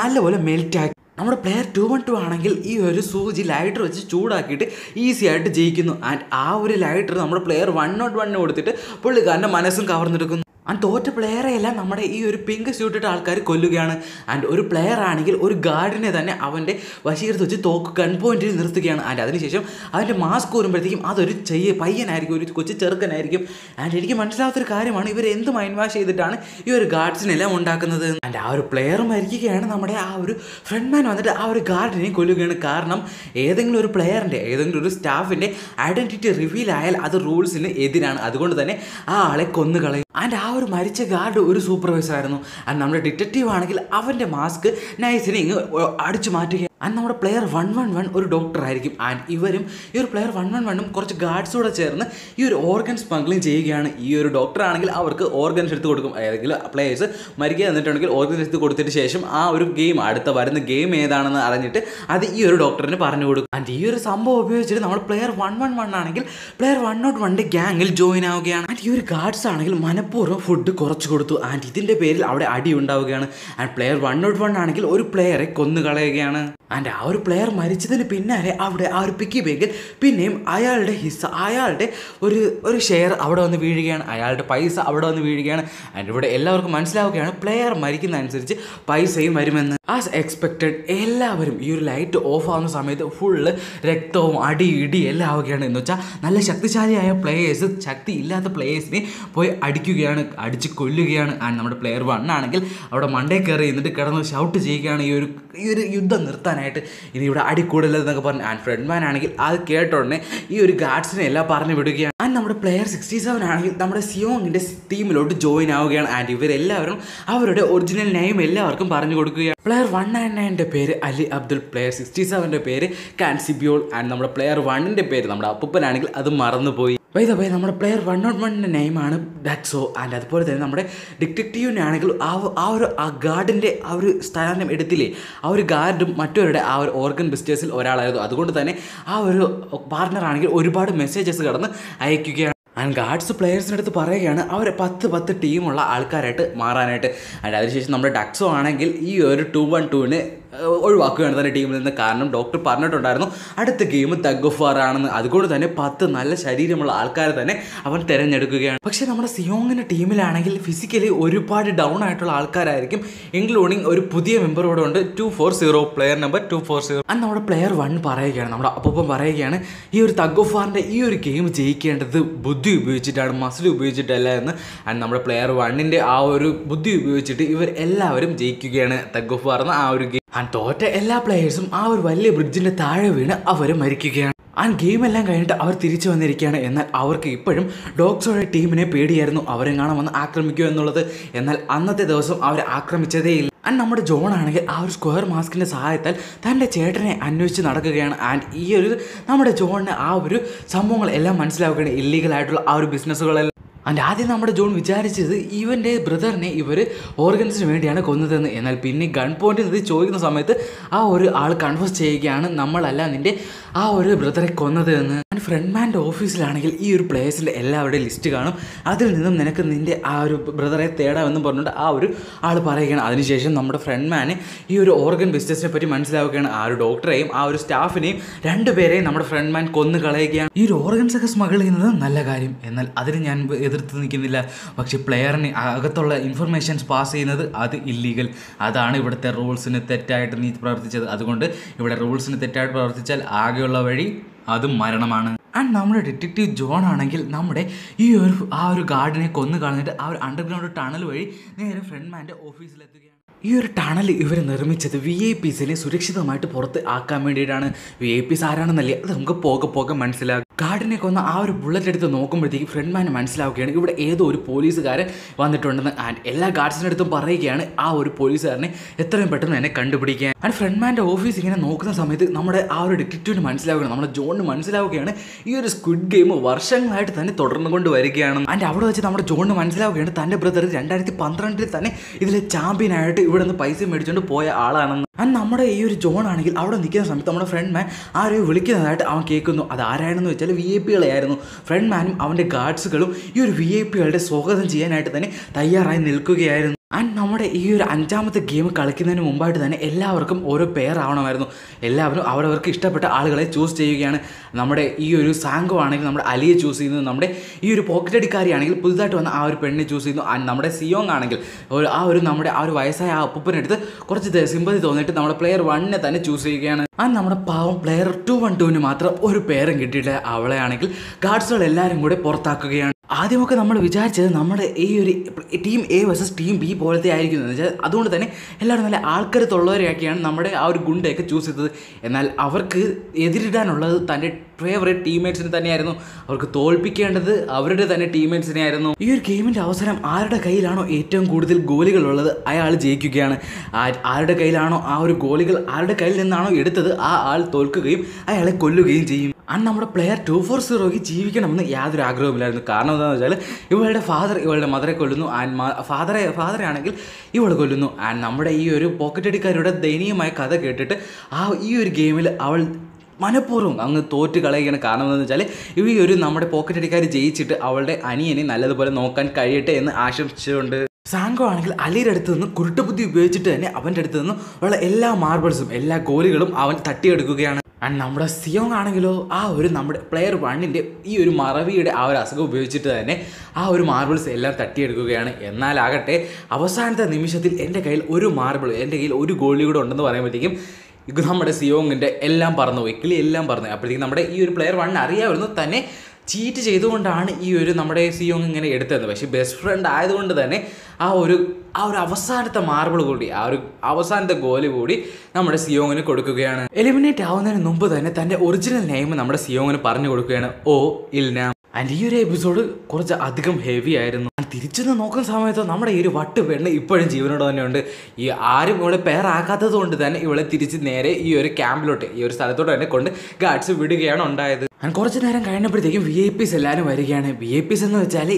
S1: നല്ലപോലെ മെൽറ്റാക്കി നമ്മുടെ പ്ലെയർ ടു വൺ ടു ആണെങ്കിൽ ഈ ഒരു സൂചി ലൈറ്റർ വെച്ച് ചൂടാക്കിയിട്ട് ഈസി ആയിട്ട് ജയിക്കുന്നു ആൻഡ് ആ ഒരു ലൈറ്റർ നമ്മുടെ പ്ലെയർ വൺ നോട്ട് വണ്ണിന് കൊടുത്തിട്ട് പുള്ളിക്കാരൻ്റെ മനസ്സും കവർന്നെടുക്കുന്നു ആൻഡ് തോറ്റ പ്ലെയറെയെല്ലാം നമ്മുടെ ഈ ഒരു പിങ്ക് സ്യൂട്ടിട്ട ആൾക്കാർ കൊല്ലുകയാണ് ആൻഡ് ഒരു പ്ലെയർ ആണെങ്കിൽ ഒരു ഗാർഡിനെ തന്നെ അവൻ്റെ വശീകരത്ത് വെച്ച് തോക്ക് ഗൺ പോയിന്റിൽ നിർത്തുകയാണ് ആൻഡ് അതിനുശേഷം അവൻ്റെ മാസ്ക് വരുമ്പോഴത്തേക്കും അതൊരു ചെയ്യ പയ്യനായിരിക്കും ഒരു കൊച്ചു ചെറുക്കനായിരിക്കും ആൻഡ് എനിക്ക് മനസ്സിലാവാത്തൊരു കാര്യമാണ് ഇവർ എന്ത് മൈൻഡ് വാഷ് ചെയ്തിട്ടാണ് ഈ ഒരു ഗാർഡ്സിനെല്ലാം ഉണ്ടാക്കുന്നത് ആൻഡ് ആ ഒരു പ്ലെയർ മരിക്കുകയാണ് നമ്മുടെ ആ ഒരു ഫ്രണ്ട് മാൻ വന്നിട്ട് ആ ഒരു ഗാർഡിനെ കൊല്ലുകയാണ് കാരണം ഏതെങ്കിലും ഒരു പ്ലെയറിൻ്റെ ഏതെങ്കിലും ഒരു സ്റ്റാഫിൻ്റെ ഐഡൻറ്റിറ്റി റിവീൽ ആയാൽ അത് റൂൾസിന് എതിരാണ് അതുകൊണ്ട് തന്നെ ആ ആളെ കൊന്നുകളയും ആൻഡ് ആ ഒരു മരിച്ച ഗാർഡ് ഒരു സൂപ്പർവൈസർ ആയിരുന്നു ആൻഡ് നമ്മുടെ ഡിറ്റക്റ്റീവ് ആണെങ്കിൽ അവൻ്റെ മാസ്ക് നൈസിനെ ഇങ്ങ് അടിച്ചു മാറ്റുകയാണ് ആൻഡ് നമ്മുടെ പ്ലെയർ വൺ വൺ വൺ ഒരു ആയിരിക്കും ആൻഡ് ഇവരും ഈ ഒരു പ്ലെയർ വൺ വൺ വണ്ണും കുറച്ച് ഗാർഡ്സോടെ ചേർന്ന് ഈ ഒരു ഓർഗൻസ് പങ്കിളിങ് ചെയ്യുകയാണ് ഈ ഒരു ഡോക്ടർ ആണെങ്കിൽ അവർക്ക് ഓർഗൻസ് എടുത്ത് കൊടുക്കും ഏതെങ്കിലും പ്ലേയേഴ്സ് മരിക്കുക എന്നിട്ടുണ്ടെങ്കിൽ ഓർഗൻസ് എടുത്ത് കൊടുത്തിട്ട് ശേഷം ആ ഒരു ഗെയിം അടുത്ത വരുന്ന ഗെയിം ഏതാണെന്ന് അറിഞ്ഞിട്ട് അത് ഈ ഒരു ഡോക്ടറിന് പറഞ്ഞു കൊടുക്കും ആൻഡ് ഈ ഒരു സംഭവം ഉപയോഗിച്ചിട്ട് നമ്മൾ പ്ലെയർ വൺ വൺ വൺ ആണെങ്കിൽ പ്ലെയർ വൺ നോട്ട് വണ്ണിൻ്റെ ഗ്യാങ്ങിൽ ജോയിൻ ആവുകയാണ് ആൻഡ് ഈ ഒരു ഗാർഡ്സ് ആണെങ്കിൽ മനഃപൂർവ്വം ഫുഡ് കുറച്ച് കൊടുത്തു ആൻഡ് ഇതിൻ്റെ പേരിൽ അവിടെ അടി ഉണ്ടാവുകയാണ് and player one nought one ആണെങ്കിൽ ഒരു പ്ലെയറെ കൊന്നു കളയുകയാണ് ആൻഡ് ആ ഒരു പ്ലെയർ മരിച്ചതിന് പിന്നാലെ അവിടെ ആ ഒരു പിക്കി ബേഗിൽ പിന്നെയും അയാളുടെ ഹിസ്സ അയാളുടെ ഒരു ഒരു ഷെയർ അവിടെ വന്ന് വീഴുകയാണ് അയാളുടെ പൈസ അവിടെ വന്ന് വീഴുകയാണ് ആൻഡ് ഇവിടെ എല്ലാവർക്കും മനസ്സിലാവുകയാണ് പ്ലെയർ മരിക്കുന്ന അനുസരിച്ച് പൈസയും വരുമെന്ന് ആസ് എക്സ്പെക്റ്റഡ് എല്ലാവരും ഈ ഒരു ലൈറ്റ് ഓഫ് ആവുന്ന സമയത്ത് ഫുള്ള് രക്തവും അടി ഇടി എല്ലാം ആവുകയാണ് എന്ന് വെച്ചാൽ നല്ല ശക്തിശാലിയായ പ്ലേയേഴ്സ് ശക്തി ഇല്ലാത്ത പ്ലേയേഴ്സിനെ പോയി അടിക്കുകയാണ് അടിച്ച് കൊല്ലുകയാണ് ആൻഡ് നമ്മുടെ പ്ലെയർ വണ്ണാണെങ്കിൽ ആണെങ്കിൽ അവിടെ മണ്ടേ കയറി എന്നിട്ട് കിടന്ന് ഷൗട്ട് ചെയ്യുകയാണ് ഈ ഒരു ഈ ഒരു യുദ്ധം നിർത്താൻ അവസാനമായിട്ട് ഇനി ഇവിടെ അടി എന്നൊക്കെ പറഞ്ഞ് ആൻഡ് ഫ്രെഡ്മാൻ ആണെങ്കിൽ അത് കേട്ടോടനെ ഈ ഒരു ഗാർഡ്സിനെ എല്ലാം പറഞ്ഞു വിടുകയാണ് ആൻഡ് നമ്മുടെ പ്ലെയർ സിക്സ്റ്റി സെവൻ ആണെങ്കിൽ നമ്മുടെ സിയോങ്ങിൻ്റെ ടീമിലോട്ട് ജോയിൻ ആവുകയാണ് ആൻഡ് ഇവരെല്ലാവരും അവരുടെ ഒറിജിനൽ നെയിം എല്ലാവർക്കും പറഞ്ഞു കൊടുക്കുകയാണ് പ്ലെയർ വൺ ആൻഡ് നയൻ്റെ പേര് അലി അബ്ദുൽ പ്ലെയർ സിക്സ്റ്റി സെവൻ്റെ പേര് കാൻസിബിയോൾ ആൻഡ് നമ്മുടെ പ്ലെയർ വണ്ണിൻ്റെ പേര് നമ്മുടെ അപ്പൂപ്പനാണെങ്കിൽ അത് മറന്നുപോയി ബൈ ദ നമ്മുടെ പ്ലെയർ വൺ നോട്ട് വണ്ണിൻ്റെ നെയിമാണ് ഡാറ്റ്സോ ആൻഡ് അതുപോലെ തന്നെ നമ്മുടെ ഡിറ്റക്റ്റീവിനെ ആണെങ്കിൽ ആ ആ ഒരു ആ ഗാർഡിൻ്റെ ആ ഒരു സ്ഥാനം എടുത്തില്ലേ ആ ഒരു ഗാർഡും മറ്റൊരുടെ ആ ഒരു ഓർഗൻ ബിസ്റ്റേഴ്സിൽ ഒരാളായിരുന്നു അതുകൊണ്ട് തന്നെ ആ ഒരു പാർട്ണർ ആണെങ്കിൽ ഒരുപാട് മെസ്സേജസ് കടന്ന് അയക്കുകയാണ് ആൻഡ് ഗാർഡ്സ് പ്ലെയേഴ്സിൻ്റെ അടുത്ത് പറയുകയാണ് അവർ പത്ത് പത്ത് ടീമുള്ള ആൾക്കാരായിട്ട് മാറാനായിട്ട് ആൻഡ് അതിനുശേഷം നമ്മുടെ ഡക്സോ ആണെങ്കിൽ ഈ ഒരു ടു വൺ ടുവിന് ഒഴിവാക്കുകയാണ് തൻ്റെ ടീമിൽ നിന്ന് കാരണം ഡോക്ടർ പറഞ്ഞിട്ടുണ്ടായിരുന്നു അടുത്ത ഗെയിം തഗ് ഓഫ് വാർ ആണെന്ന് അതുകൊണ്ട് തന്നെ പത്ത് നല്ല ശരീരമുള്ള ആൾക്കാരെ തന്നെ അവൻ തിരഞ്ഞെടുക്കുകയാണ് പക്ഷേ നമ്മുടെ സിയോങ്ങിൻ്റെ ടീമിലാണെങ്കിൽ ഫിസിക്കലി ഒരുപാട് ഡൗൺ ആയിട്ടുള്ള ആൾക്കാരായിരിക്കും ഇൻക്ലൂഡിങ് ഒരു പുതിയ മെമ്പർ ഇവിടെ ഉണ്ട് two four zero player number two four zero അന്ന് നമ്മുടെ പ്ലെയർ വൺ പറയുകയാണ് നമ്മുടെ അപ്പം പറയുകയാണ് ഈ ഒരു തഗ് ഓഫ് വാറിൻ്റെ ഈ ഒരു ഗെയിം ജയിക്കേണ്ടത് ബുദ്ധി ഉപയോഗിച്ചിട്ടാണ് മസിൽ ഉപയോഗിച്ചിട്ടല്ല എന്ന് ആൻഡ് നമ്മുടെ പ്ലെയർ വണ്ണിൻ്റെ ആ ഒരു ബുദ്ധി ഉപയോഗിച്ചിട്ട് ഇവർ എല്ലാവരും ജയിക്കുകയാണ് തഗ് ഓഫ് വാർ എന്ന ആ ഒരു ഗെയിം ആൻഡ് തോറ്റ എല്ലാ പ്ലെയേഴ്സും ആ ഒരു വലിയ ബ്രിഡ്ജിന്റെ താഴെ വീണ് അവർ മരിക്കുകയാണ് ആൻഡ് ഗെയിം എല്ലാം കഴിഞ്ഞിട്ട് അവർ തിരിച്ചു വന്നിരിക്കുകയാണ് എന്നാൽ അവർക്ക് ഇപ്പോഴും ഡോഗ്സോയുടെ ടീമിനെ പേടിയായിരുന്നു അവരെ കാണാൻ വന്ന് ആക്രമിക്കുമോ എന്നുള്ളത് എന്നാൽ അന്നത്തെ ദിവസം അവർ ആക്രമിച്ചതേയില്ല ആൻഡ് നമ്മുടെ ജോൺ ആണെങ്കിൽ ആ ഒരു സ്ക്വയർ മാസ്കിൻ്റെ സഹായത്താൽ തൻ്റെ ചേട്ടനെ അന്വേഷിച്ച് നടക്കുകയാണ് ആൻഡ് ഈ ഒരു നമ്മുടെ ജോണിന് ആ ഒരു സംഭവങ്ങൾ എല്ലാം ഇല്ലീഗൽ ആയിട്ടുള്ള ആ ഒരു ബിസിനസ്സുകളെല്ലാം അതിൻ്റെ ആദ്യം നമ്മുടെ ജോൺ വിചാരിച്ചത് ഇവൻ്റെ ബ്രദറിനെ ഇവർ ഓർഗൻസിന് വേണ്ടിയാണ് കൊന്നതെന്ന് എന്നാൽ പിന്നെ ഗൺ പോയിന്റ് ഇത് ചോദിക്കുന്ന സമയത്ത് ആ ഒരു ആൾ കൺഫ്യൂസ് ചെയ്യുകയാണ് നമ്മളല്ല നിൻ്റെ ആ ഒരു ബ്രദറെ കൊന്നതെന്ന് ഫ്രണ്ട്മാൻ്റെ ഓഫീസിലാണെങ്കിൽ ഈ ഒരു പ്ലേസിൻ്റെ എല്ലാവരുടെയും ലിസ്റ്റ് കാണും അതിൽ നിന്നും നിനക്ക് നിൻ്റെ ആ ഒരു ബ്രദറെ തേടാമെന്നും പറഞ്ഞുകൊണ്ട് ആ ഒരു ആൾ പറയുകയാണ് അതിനുശേഷം നമ്മുടെ ഫ്രണ്ട്മാന് ഈ ഒരു ഓർഗൻ ബിസിനസ്സിനെ പറ്റി മനസ്സിലാവുകയാണ് ആ ഒരു ഡോക്ടറെയും ആ ഒരു സ്റ്റാഫിനെയും രണ്ടുപേരെയും നമ്മുടെ ഫ്രണ്ട്മാൻ കൊന്നു കളയുകയാണ് ഈ ഒരു ഓർഗൻസ് ഒക്കെ സ്മഗിൾ ചെയ്യുന്നത് നല്ല കാര്യം എന്നാൽ അതിന് ഞാൻ എതിർത്ത് നിൽക്കുന്നില്ല പക്ഷേ പ്ലെയറിന് അകത്തുള്ള ഇൻഫർമേഷൻസ് പാസ് ചെയ്യുന്നത് അത് ഇല്ലീഗൽ അതാണ് ഇവിടുത്തെ റൂൾസിന് തെറ്റായിട്ട് നീ പ്രവർത്തിച്ചത് അതുകൊണ്ട് ഇവിടെ റൂൾസിന് തെറ്റായിട്ട് പ്രവർത്തിച്ചാൽ ആകെയുള്ള വഴി അതും മരണമാണ് ആൻഡ് നമ്മുടെ ഡിറ്റക്റ്റീവ് ജോൺ ആണെങ്കിൽ നമ്മുടെ ഈ ഒരു ആ ഒരു ഗാർഡിനെ കൊന്നു കളഞ്ഞിട്ട് ആ ഒരു അണ്ടർഗ്രൗണ്ട് ടണൽ വഴി നേരെ ഫ്രണ്ട്മാൻ്റെ ഓഫീസിലെത്തുകയാണ് ഈ ഒരു ടണൽ ഇവർ നിർമ്മിച്ചത് വി ഐ പിസിനെ സുരക്ഷിതമായിട്ട് പുറത്ത് ആക്കാൻ വേണ്ടിയിട്ടാണ് വി ഐ പിസ് ആരാണെന്നല്ലേ അത് നമുക്ക് പോകെ പോകെ മനസ്സിലാകും ഗാർഡിനെ കൊന്ന ആ ഒരു ബുള്ളറ്റ് എടുത്ത് നോക്കുമ്പോഴത്തേക്ക് ഫ്രണ്ട് മാൻ മനസ്സിലാവുകയാണ് ഇവിടെ ഏതോ ഒരു പോലീസുകാരൻ വന്നിട്ടുണ്ടെന്ന് ആൻഡ് എല്ലാ ഗാർഡ്സിൻ്റെ അടുത്തും പറയുകയാണ് ആ ഒരു പോലീസുകാരനെ എത്രയും പെട്ടെന്ന് തന്നെ കണ്ടുപിടിക്കാൻ ആൻഡ് ഫ്രണ്ട് മാൻ്റെ ഓഫീസ് ഇങ്ങനെ നോക്കുന്ന സമയത്ത് നമ്മുടെ ആ ഒരു ഡിറ്റക്റ്റീവിന് മനസ്സിലാവുകയാണ് നമ്മുടെ ജോണിന് മനസ്സിലാവുകയാണ് ഈ ഒരു സ്ക്വിഡ് ഗെയിം വർഷങ്ങളായിട്ട് തന്നെ തുടർന്നു കൊണ്ട് വരികയാണ് ആൻഡ് അവിടെ വെച്ച് നമ്മുടെ ജോണിന് മനസ്സിലാവുകയാണ് തൻ്റെ ബ്രദർ രണ്ടായിരത്തി പന്ത്രണ്ടിൽ തന്നെ ഇതിലെ ചാമ്പ്യനായിട്ട് എന്നിട്ട് ഇവിടെ നിന്ന് പൈസ മേടിച്ചുകൊണ്ട് പോയ ആളാണെന്ന് ആൻഡ് നമ്മുടെ ഈ ഒരു ജോൺ ആണെങ്കിൽ അവിടെ നിൽക്കുന്ന സമയത്ത് നമ്മുടെ ഫ്രണ്ട് മാൻ ആരെയോ വിളിക്കുന്നതായിട്ട് അവൻ കേൾക്കുന്നു അത് ആരാണെന്ന് വെച്ചാൽ വി ഐ പികളെയായിരുന്നു ഫ്രണ്ട് മാനും അവൻ്റെ ഗാർഡ്സുകളും ഈ ഒരു വി ഐ പികളുടെ സ്വാഗതം ചെയ്യാനായിട്ട് തന്നെ തയ്യാറായി നിൽക്കുകയായിരുന്നു ആൻഡ് നമ്മുടെ ഈ ഒരു അഞ്ചാമത്തെ ഗെയിം കളിക്കുന്നതിന് മുമ്പായിട്ട് തന്നെ എല്ലാവർക്കും ഓരോ പെയർ ആവണമായിരുന്നു എല്ലാവരും അവരവർക്ക് ഇഷ്ടപ്പെട്ട ആളുകളെ ചൂസ് ചെയ്യുകയാണ് നമ്മുടെ ഈ ഒരു സാങ്കു ആണെങ്കിൽ നമ്മുടെ അലിയെ ചൂസ് ചെയ്യുന്നത് നമ്മുടെ ഈ ഒരു പോക്കറ്റ് അടിക്കാരിയാണെങ്കിൽ പുതുതായിട്ട് വന്ന ആ ഒരു പെണ്ണിനെ ചൂസ് ചെയ്യുന്നു ആൻഡ് നമ്മുടെ സിയോങ് ആണെങ്കിൽ ആ ഒരു നമ്മുടെ ആ ഒരു വയസ്സായ ആ അപ്പൂപ്പനെടുത്ത് കുറച്ച് സിമ്പതി തോന്നിയിട്ട് നമ്മുടെ പ്ലെയർ വണ്ണിനെ തന്നെ ചൂസ് ചെയ്യുകയാണ് ആൻഡ് നമ്മുടെ പാവം പ്ലെയർ ടു വൺ ടുവിന് മാത്രം ഒരു പേരും കിട്ടിയിട്ട് അവളെയാണെങ്കിൽ ഗാർഡ്സുകൾ എല്ലാവരും കൂടെ പുറത്താക്കുകയാണ് ആദ്യമൊക്കെ നമ്മൾ വിചാരിച്ചത് നമ്മുടെ ഈ ഒരു team A versus team B പോലത്തെ ആയിരിക്കും എന്ന് വെച്ചാൽ അതുകൊണ്ട് തന്നെ എല്ലാവരും നല്ല ആൾക്കരുത്തുള്ളവരെയൊക്കെയാണ് നമ്മുടെ ആ ഒരു ഗുണ്ടയൊക്കെ ചൂസ് ചെയ്തത് എന്നാൽ അവർക്ക് എതിരിടാനുള്ളത് തൻ്റെ ഫേവറേറ്റ് ടീംമേറ്റ്സിനെ തന്നെയായിരുന്നു അവർക്ക് തോൽപ്പിക്കേണ്ടത് അവരുടെ തന്നെ ടീംമേറ്റ്സിനെ ആയിരുന്നു ഈ ഒരു ഗെയിമിൻ്റെ അവസരം ആരുടെ കയ്യിലാണോ ഏറ്റവും കൂടുതൽ ഗോലികളുള്ളത് അയാൾ ജയിക്കുകയാണ് ആരുടെ കയ്യിലാണോ ആ ഒരു ഗോലികൾ ആരുടെ കയ്യിൽ നിന്നാണോ എടുത്തത് ആ ആൾ തോൽക്കുകയും അയാളെ കൊല്ലുകയും ചെയ്യും അന്ന് നമ്മുടെ പ്ലെയർ ടു ഫോർ സീറോയ്ക്ക് ജീവിക്കണമെന്ന് യാതൊരു ആഗ്രഹമില്ലായിരുന്നു കാരണം എന്താണെന്ന് വെച്ചാൽ ഇവളുടെ ഫാദർ ഇവളുടെ മദറെ കൊല്ലുന്നു ആൻഡ് ഫാദറെ ഫാദറെ ആണെങ്കിൽ ഇവൾ കൊല്ലുന്നു ആൻഡ് നമ്മുടെ ഈ ഒരു പോക്കറ്റ് അടിക്കാരുടെ ദയനീയമായ കഥ കേട്ടിട്ട് ആ ഈ ഒരു ഗെയിമിൽ അവൾ മനഃപൂർവ്വം അങ്ങ് തോറ്റ് കളയുകയാണ് കാരണം എന്താണെന്ന് വെച്ചാൽ ഇവ ഒരു നമ്മുടെ പോക്കറ്റ് അടിക്കാർ ജയിച്ചിട്ട് അവളുടെ അനിയനെ നല്ലതുപോലെ നോക്കാൻ കഴിയട്ടെ എന്ന് ആശംസിച്ചുകൊണ്ട് സാങ്കോ ആണെങ്കിൽ അലിയുടെ അടുത്ത് നിന്ന് കുരുട്ടബുദ്ധി ഉപയോഗിച്ചിട്ട് തന്നെ അവൻ്റെ അടുത്ത് നിന്ന് ഉള്ള എല്ലാ മാർബിൾസും എല്ലാ ഗോലുകളും അവൻ തട്ടിയെടുക്കുകയാണ് ആൻഡ് നമ്മുടെ സിയോങ് ആണെങ്കിലോ ആ ഒരു നമ്മുടെ പ്ലെയർ വണ്ണിൻ്റെ ഈ ഒരു മറവിയുടെ ആ ഒരു അസുഖം ഉപയോഗിച്ചിട്ട് തന്നെ ആ ഒരു മാർബിൾസ് എല്ലാം തട്ടിയെടുക്കുകയാണ് എന്നാലാകട്ടെ അവസാനത്തെ നിമിഷത്തിൽ എൻ്റെ കയ്യിൽ ഒരു മാർബിൾ എൻ്റെ കയ്യിൽ ഒരു ഗോളി കൂടെ ഉണ്ടെന്ന് പറയുമ്പോഴത്തേക്കും നമ്മുടെ സിയോങ്ങിൻ്റെ എല്ലാം പറഞ്ഞു കിളി എല്ലാം പറഞ്ഞു അപ്പോഴത്തേക്കും നമ്മുടെ ഈ ഒരു പ്ലെയർ വണ്ണിന് അറിയാമായിരുന്നു തന്നെ ചീറ്റ് ചെയ്തുകൊണ്ടാണ് ഈ ഒരു നമ്മുടെ സിയോങ് ഇങ്ങനെ എടുത്തത് പക്ഷേ ബെസ്റ്റ് ഫ്രണ്ട് ആയതുകൊണ്ട് തന്നെ ആ ഒരു ആ ഒരു അവസാനത്തെ മാർബിൾ കൂടി ആ ഒരു അവസാനത്തെ ഗോല് കൂടി നമ്മുടെ സിയോങ്ങിന് കൊടുക്കുകയാണ് എലിമിനേറ്റ് ആവുന്നതിന് മുമ്പ് തന്നെ തൻ്റെ ഒറിജിനൽ നെയിം നമ്മുടെ സിയോങ്ങിന് പറഞ്ഞു കൊടുക്കുകയാണ് ഓ ഇൽനാം ആൻഡ് ഈ ഒരു എപ്പിസോഡ് കുറച്ച് അധികം ഹെവി ആയിരുന്നു തിരിച്ചു നോക്കുന്ന സമയത്ത് നമ്മുടെ ഈ ഒരു വട്ട് പെണ്ണ് ഇപ്പോഴും ജീവനോട് തന്നെയുണ്ട് ഈ ആരും ഇവളെ പേരാക്കാത്തത് കൊണ്ട് തന്നെ ഇവളെ തിരിച്ച് നേരെ ഈ ഒരു ക്യാമ്പിലോട്ട് ഈ ഒരു സ്ഥലത്തോട്ട് തന്നെ കൊണ്ട് ഗാർഡ്സ് വിടുകയാണ് ഉണ്ടായത് ഞാൻ കുറച്ച് നേരം കഴിഞ്ഞപ്പോഴത്തേക്കും വി ഐ പിസ് എല്ലാവരും വരികയാണ് വി ഐ പിസ് എന്ന് വെച്ചാൽ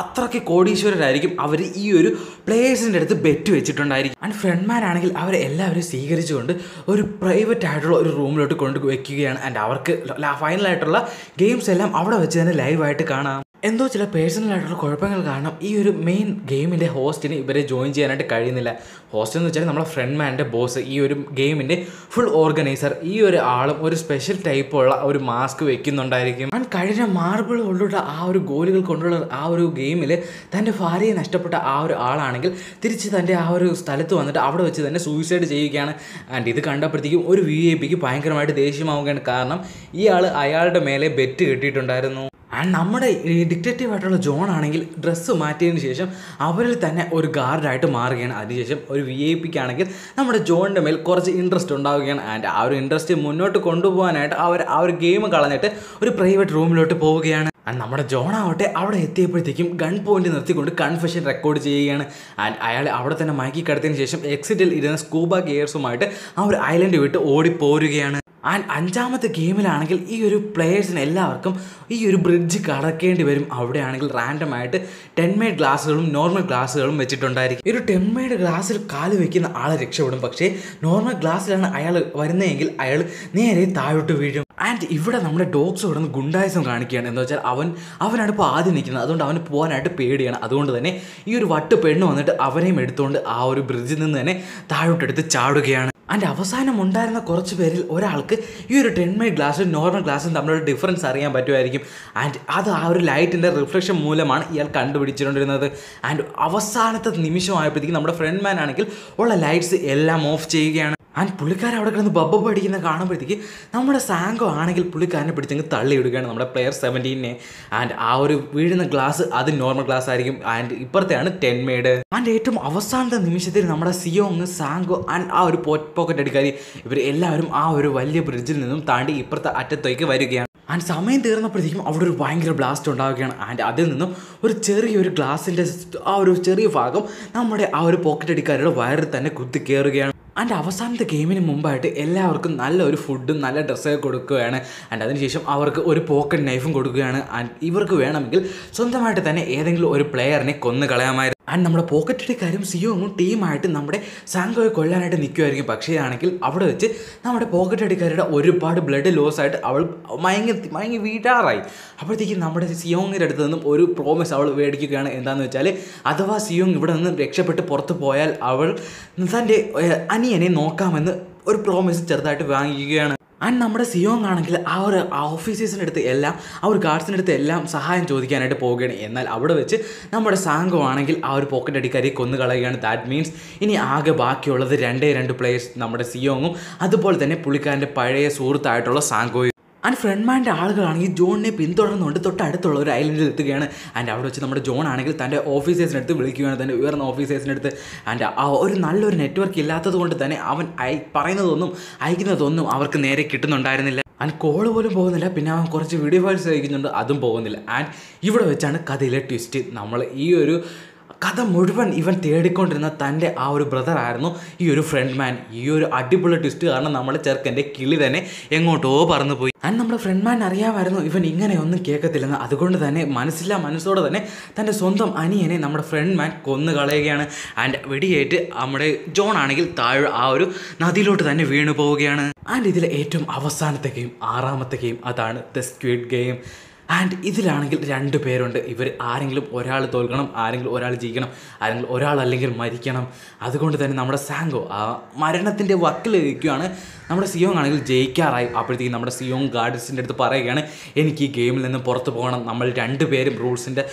S1: അത്രയ്ക്ക് കോടീശ്വരരായിരിക്കും അവർ ഈ ഒരു പ്ലേയേഴ്സിൻ്റെ അടുത്ത് ബെറ്റ് വെച്ചിട്ടുണ്ടായിരിക്കും ആൻഡ് ഫ്രണ്ട്മാരാണെങ്കിൽ അവരെ എല്ലാവരും സ്വീകരിച്ചുകൊണ്ട് ഒരു പ്രൈവറ്റ് ആയിട്ടുള്ള ഒരു റൂമിലോട്ട് കൊണ്ട് വയ്ക്കുകയാണ് ആൻഡ് അവർക്ക് ഫൈനലായിട്ടുള്ള ഗെയിംസ് എല്ലാം അവിടെ വെച്ച് തന്നെ ലൈവ് ആയിട്ട് കാണാം എന്തോ ചില പേഴ്സണൽ ആയിട്ടുള്ള കുഴപ്പങ്ങൾ കാരണം ഈ ഒരു മെയിൻ ഗെയിമിൻ്റെ ഹോസ്റ്റിന് ഇവരെ ജോയിൻ ചെയ്യാനായിട്ട് കഴിയുന്നില്ല ഹോസ്റ്റ് എന്ന് വെച്ചാൽ നമ്മുടെ ഫ്രണ്ട് മാൻ്റെ ബോസ് ഈ ഒരു ഗെയിമിൻ്റെ ഫുൾ ഓർഗനൈസർ ഈ ഒരു ആളും ഒരു സ്പെഷ്യൽ ടൈപ്പുള്ള ഒരു മാസ്ക് വെക്കുന്നുണ്ടായിരിക്കും ആൻഡ് കഴിഞ്ഞ മാർബിൾ കൊണ്ടുള്ള ആ ഒരു ഗോലുകൾ കൊണ്ടുള്ള ആ ഒരു ഗെയിമിൽ തൻ്റെ ഭാര്യയെ നഷ്ടപ്പെട്ട ആ ഒരു ആളാണെങ്കിൽ തിരിച്ച് തൻ്റെ ആ ഒരു സ്ഥലത്ത് വന്നിട്ട് അവിടെ വെച്ച് തന്നെ സൂയിസൈഡ് ചെയ്യുകയാണ് ആൻഡ് ഇത് കണ്ടപ്പോഴത്തേക്കും ഒരു വി ഐ പിക്ക് ഭയങ്കരമായിട്ട് ദേഷ്യമാവുകയാണ് കാരണം ഈ ആൾ അയാളുടെ മേലെ ബെറ്റ് കെട്ടിയിട്ടുണ്ടായിരുന്നു ആൻഡ് നമ്മുടെ ഈ ഡിക്റ്റേറ്റീവ് ആയിട്ടുള്ള ജോൺ ആണെങ്കിൽ ഡ്രസ്സ് മാറ്റിയതിന് ശേഷം അവരിൽ തന്നെ ഒരു ഗാർഡായിട്ട് മാറുകയാണ് അതിനുശേഷം ഒരു വി ഐ ആണെങ്കിൽ നമ്മുടെ ജോണിൻ്റെ മേൽ കുറച്ച് ഇൻട്രസ്റ്റ് ഉണ്ടാവുകയാണ് ആൻഡ് ആ ഒരു ഇൻട്രസ്റ്റ് മുന്നോട്ട് കൊണ്ടുപോകാനായിട്ട് അവർ ആ ഒരു ഗെയിം കളഞ്ഞിട്ട് ഒരു പ്രൈവറ്റ് റൂമിലോട്ട് പോവുകയാണ് ആൻഡ് നമ്മുടെ ജോണാവട്ടെ അവിടെ എത്തിയപ്പോഴത്തേക്കും ഗൺ പോയിന്റ് നിർത്തിക്കൊണ്ട് കൺഫെഷൻ റെക്കോർഡ് ചെയ്യുകയാണ് ആൻഡ് അയാൾ അവിടെ തന്നെ മയക്കി കിടത്തിയതിന് ശേഷം എക്സിറ്റിൽ ഇരുന്ന സ്കൂബ ഗിയേഴ്സുമായിട്ട് ആ ഒരു ഐലൻഡ് വിട്ട് ഓടിപ്പോരുകയാണ് ആൻഡ് അഞ്ചാമത്തെ ഗെയിമിലാണെങ്കിൽ ഈ ഒരു പ്ലെയേഴ്സിന് എല്ലാവർക്കും ഈ ഒരു ബ്രിഡ്ജ് കടക്കേണ്ടി വരും അവിടെയാണെങ്കിൽ റാൻഡമായിട്ട് ടെൻമേഡ് ഗ്ലാസ്സുകളും നോർമൽ ഗ്ലാസ്സുകളും വെച്ചിട്ടുണ്ടായിരിക്കും ഒരു ടെൻമേഡ് ഗ്ലാസ്സിൽ കാല് വെക്കുന്ന ആളെ രക്ഷപ്പെടും പക്ഷേ നോർമൽ ഗ്ലാസ്സിലാണ് അയാൾ വരുന്നതെങ്കിൽ അയാൾ നേരെ താഴോട്ട് വീഴും ആൻഡ് ഇവിടെ നമ്മുടെ ഡോഗ്സ് നിന്ന് ഗുണ്ടായസം കാണിക്കുകയാണ് എന്ന് വെച്ചാൽ അവൻ അവനാണ് ഇപ്പോൾ ആദ്യം നിൽക്കുന്നത് അതുകൊണ്ട് അവന് പോകാനായിട്ട് പേടിയാണ് അതുകൊണ്ട് തന്നെ ഈ ഒരു വട്ട് പെണ്ണ് വന്നിട്ട് അവരെയും എടുത്തുകൊണ്ട് ആ ഒരു ബ്രിഡ്ജിൽ നിന്ന് തന്നെ താഴോട്ടെടുത്ത് ചാടുകയാണ് ആൻഡ് അവസാനം ഉണ്ടായിരുന്ന കുറച്ച് പേരിൽ ഒരാൾക്ക് ഈ ഒരു ടെൻമൈ ഗ്ലാസ്സും നോർമൽ ഗ്ലാസ്സും തമ്മിലുള്ള ഡിഫറൻസ് അറിയാൻ പറ്റുമായിരിക്കും ആൻഡ് അത് ആ ഒരു ലൈറ്റിൻ്റെ റിഫ്ലക്ഷൻ മൂലമാണ് ഇയാൾ കണ്ടുപിടിച്ചിട്ടുണ്ടിരുന്നത് ആൻഡ് അവസാനത്തെ നിമിഷമായപ്പോഴത്തേക്കും നമ്മുടെ ഫ്രണ്ട് മാൻ ആണെങ്കിൽ ഉള്ള ലൈറ്റ്സ് എല്ലാം ഓഫ് ചെയ്യുകയാണ് ആൻഡ് പുള്ളിക്കാരൻ അവിടെ കിടന്ന് ബബ്ബ പഠിക്കുന്ന കാണുമ്പോഴത്തേക്ക് നമ്മുടെ സാങ്കോ ആണെങ്കിൽ പുള്ളിക്കാരനെ പിടിച്ചങ്ങ് തള്ളിയിടുകയാണ് നമ്മുടെ പ്ലെയർ സെവൻറ്റീനെ ആൻഡ് ആ ഒരു വീഴുന്ന ഗ്ലാസ് അത് നോർമൽ ഗ്ലാസ് ആയിരിക്കും ആൻഡ് ഇപ്പുറത്തെയാണ് മേഡ് ആൻഡ് ഏറ്റവും അവസാനത്തെ നിമിഷത്തിൽ നമ്മുടെ സിയോങ് സാങ്കോ ആൻഡ് ആ ഒരു പോക്കറ്റ് അടിക്കാരി ഇവർ എല്ലാവരും ആ ഒരു വലിയ ബ്രിഡ്ജിൽ നിന്നും താണ്ടി ഇപ്പുറത്തെ അറ്റത്തേക്ക് വരികയാണ് ആൻഡ് സമയം തീർന്നപ്പോഴത്തേക്കും അവിടെ ഒരു ഭയങ്കര ബ്ലാസ്റ്റ് ഉണ്ടാവുകയാണ് ആൻഡ് അതിൽ നിന്നും ഒരു ചെറിയൊരു ഗ്ലാസിൻ്റെ ആ ഒരു ചെറിയ ഭാഗം നമ്മുടെ ആ ഒരു പോക്കറ്റ് അടിക്കാരുടെ വയറിൽ തന്നെ കുത്തി കയറുകയാണ് ആൻഡ് അവസാനത്തെ ഗെയിമിന് മുമ്പായിട്ട് എല്ലാവർക്കും നല്ലൊരു ഫുഡും നല്ല ഡ്രസ്സൊക്കെ കൊടുക്കുകയാണ് ആൻഡ് അതിനുശേഷം അവർക്ക് ഒരു പോക്കറ്റ് നൈഫും കൊടുക്കുകയാണ് ആൻഡ് ഇവർക്ക് വേണമെങ്കിൽ സ്വന്തമായിട്ട് തന്നെ ഏതെങ്കിലും ഒരു പ്ലെയറിനെ കൊന്നു കളയാമായിരുന്നു ആൻഡ് നമ്മുടെ കാര്യം സിയോങ്ങും ടീമായിട്ട് നമ്മുടെ സാങ്കോയെ കൊല്ലാനായിട്ട് നിൽക്കുമായിരിക്കും പക്ഷേ ആണെങ്കിൽ അവിടെ വെച്ച് നമ്മുടെ അടിക്കാരുടെ ഒരുപാട് ബ്ലഡ് ലോസ് ആയിട്ട് അവൾ മയങ്ങി മയങ്ങി വീട്ടാറായി അപ്പോഴത്തേക്കും നമ്മുടെ സിയോങ്ങിൻ്റെ അടുത്ത് നിന്നും ഒരു പ്രോമിസ് അവൾ മേടിക്കുകയാണ് എന്താണെന്ന് വെച്ചാൽ അഥവാ സിയോങ് ഇവിടെ നിന്ന് രക്ഷപ്പെട്ട് പുറത്ത് പോയാൽ അവൾ തൻ്റെ അനിയനെ നോക്കാമെന്ന് ഒരു പ്രോമിസ് ചെറുതായിട്ട് വാങ്ങിക്കുകയാണ് ആൻഡ് നമ്മുടെ സിയോങ് ആണെങ്കിൽ ആ ഒരു ഓഫീസേഴ്സിനടുത്ത് അടുത്ത് എല്ലാം ആ ഒരു ഗാർഡ്സിനടുത്ത് അടുത്ത് എല്ലാം സഹായം ചോദിക്കാനായിട്ട് പോവുകയാണ് എന്നാൽ അവിടെ വെച്ച് നമ്മുടെ സാങ്കോ ആണെങ്കിൽ ആ ഒരു പോക്കറ്റ് അടിക്കാരി കൊന്നു ദാറ്റ് മീൻസ് ഇനി ആകെ ബാക്കിയുള്ളത് രണ്ടേ രണ്ട് പ്ലേയേഴ്സ് നമ്മുടെ സിയോങ്ങും അതുപോലെ തന്നെ പുള്ളിക്കാരൻ്റെ പഴയ സുഹൃത്തായിട്ടുള്ള സാങ്കോയും ആൻഡ് ഫ്രണ്ട്മാൻ്റെ ആളുകളാണെങ്കിൽ ജോണിനെ പിന്തുടർന്നുകൊണ്ട് തൊട്ടടുത്തുള്ള ഒരു ഐലൻഡിൽ എത്തുകയാണ് ആൻഡ് അവിടെ വെച്ച് നമ്മുടെ ജോൺ ആണെങ്കിൽ തൻ്റെ ഓഫീസേഴ്സിനടുത്ത് വിളിക്കുകയാണ് തൻ്റെ ഉയർന്ന ഓഫീസേഴ്സിനടുത്ത് ആൻഡ് ആ ഒരു നല്ലൊരു നെറ്റ്വർക്ക് ഇല്ലാത്തത് കൊണ്ട് തന്നെ അവൻ അയ പറയുന്നതൊന്നും അയക്കുന്നതൊന്നും അവർക്ക് നേരെ കിട്ടുന്നുണ്ടായിരുന്നില്ല ആൻഡ് കോൾ പോലും പോകുന്നില്ല പിന്നെ അവൻ കുറച്ച് വീഡിയോ കോൾസ് അയക്കുന്നുണ്ട് അതും പോകുന്നില്ല ആൻഡ് ഇവിടെ വെച്ചാണ് കഥയിലെ ട്വിസ്റ്റ് നമ്മൾ ഈ ഒരു കഥ മുഴുവൻ ഇവൻ തേടിക്കൊണ്ടിരുന്ന തൻ്റെ ആ ഒരു ബ്രദർ ആയിരുന്നു ഈ ഒരു ഫ്രണ്ട് മാൻ ഈ ഒരു അടിപൊളി ട്വിസ്റ്റ് കാരണം നമ്മുടെ ചെറുക്കൻ്റെ കിളി തന്നെ എങ്ങോട്ടോ പറന്നു പോയി ആൻഡ് നമ്മുടെ ഫ്രണ്ട് മാൻ അറിയാമായിരുന്നു ഇവൻ ഇങ്ങനെയൊന്നും കേൾക്കത്തില്ലെന്ന് അതുകൊണ്ട് തന്നെ മനസ്സില്ല മനസ്സോടെ തന്നെ തൻ്റെ സ്വന്തം അനിയനെ നമ്മുടെ ഫ്രണ്ട് മാൻ കൊന്നു കളയുകയാണ് ആൻഡ് വെടിയേറ്റ് നമ്മുടെ ജോൺ ആണെങ്കിൽ താഴെ ആ ഒരു നദിയിലോട്ട് തന്നെ വീണു പോവുകയാണ് ആൻഡ് ഇതിലെ ഏറ്റവും അവസാനത്തെ ഗെയിം ആറാമത്തെ ഗെയിം അതാണ് ദ സ്ക്വിഡ് ഗെയിം ആൻഡ് ഇതിലാണെങ്കിൽ രണ്ട് പേരുണ്ട് ഇവർ ആരെങ്കിലും ഒരാൾ തോൽക്കണം ആരെങ്കിലും ഒരാൾ ജയിക്കണം ആരെങ്കിലും ഒരാൾ അല്ലെങ്കിൽ മരിക്കണം അതുകൊണ്ട് തന്നെ നമ്മുടെ സാങ്കോ ആ മരണത്തിൻ്റെ വക്കിലിരിക്കുകയാണ് നമ്മുടെ സിയോങ് ആണെങ്കിൽ ജയിക്കാറായി അപ്പോഴത്തേക്കും നമ്മുടെ സിയോങ് ഗാർഡൻസിൻ്റെ അടുത്ത് പറയുകയാണ് എനിക്ക് ഈ ഗെയിമിൽ നിന്ന് പുറത്ത് പോകണം നമ്മൾ രണ്ട് പേരും റൂൾസിൻ്റെ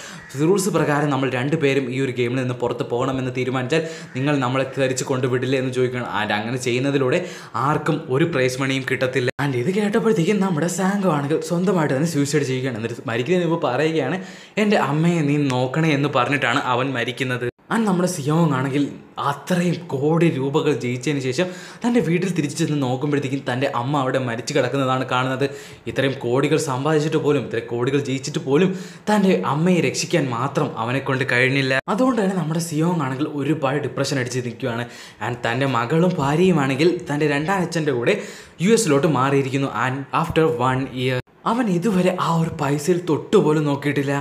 S1: റൂൾസ് പ്രകാരം നമ്മൾ രണ്ട് പേരും ഈ ഒരു ഗെയിമിൽ നിന്ന് പുറത്ത് പോകണമെന്ന് തീരുമാനിച്ചാൽ നിങ്ങൾ നമ്മളെ തിരിച്ച് കൊണ്ടുവിടില്ല എന്ന് ചോദിക്കണം ആൻഡ് അങ്ങനെ ചെയ്യുന്നതിലൂടെ ആർക്കും ഒരു പ്രൈസ് മണിയും കിട്ടത്തില്ല അല്ല ഇത് കേട്ടപ്പോഴത്തേക്കും നമ്മുടെ സാങ്കോ ആണെങ്കിൽ സ്വന്തമായിട്ട് തന്നെ സൂയിസൈഡ് ചെയ്യുകയാണ് എന്നിട്ട് മരിക്കുന്നതിന് മുമ്പ് പറയുകയാണ് എൻ്റെ അമ്മയെ നീ നോക്കണേ എന്ന് പറഞ്ഞിട്ടാണ് അവൻ മരിക്കുന്നത് അത് നമ്മുടെ സിയോങ് ആണെങ്കിൽ അത്രയും കോടി രൂപകൾ ജയിച്ചതിന് ശേഷം തൻ്റെ വീട്ടിൽ തിരിച്ചു ചെന്ന് നോക്കുമ്പോഴത്തേക്കും തൻ്റെ അമ്മ അവിടെ മരിച്ചു കിടക്കുന്നതാണ് കാണുന്നത് ഇത്രയും കോടികൾ സമ്പാദിച്ചിട്ട് പോലും ഇത്രയും കോടികൾ ജയിച്ചിട്ട് പോലും തൻ്റെ അമ്മയെ രക്ഷിക്കാൻ മാത്രം അവനെ കൊണ്ട് കഴിഞ്ഞില്ല അതുകൊണ്ട് തന്നെ നമ്മുടെ സിയോങ് ആണെങ്കിൽ ഒരുപാട് ഡിപ്രഷൻ അടിച്ച് നിൽക്കുകയാണ് ആൻഡ് തൻ്റെ മകളും ഭാര്യയുമാണെങ്കിൽ തൻ്റെ രണ്ടാം അച്ഛൻ്റെ കൂടെ യു എസിലോട്ട് മാറിയിരിക്കുന്നു ആൻഡ് ആഫ്റ്റർ വൺ ഇയർ അവൻ ഇതുവരെ ആ ഒരു പൈസയിൽ തൊട്ടുപോലും നോക്കിയിട്ടില്ല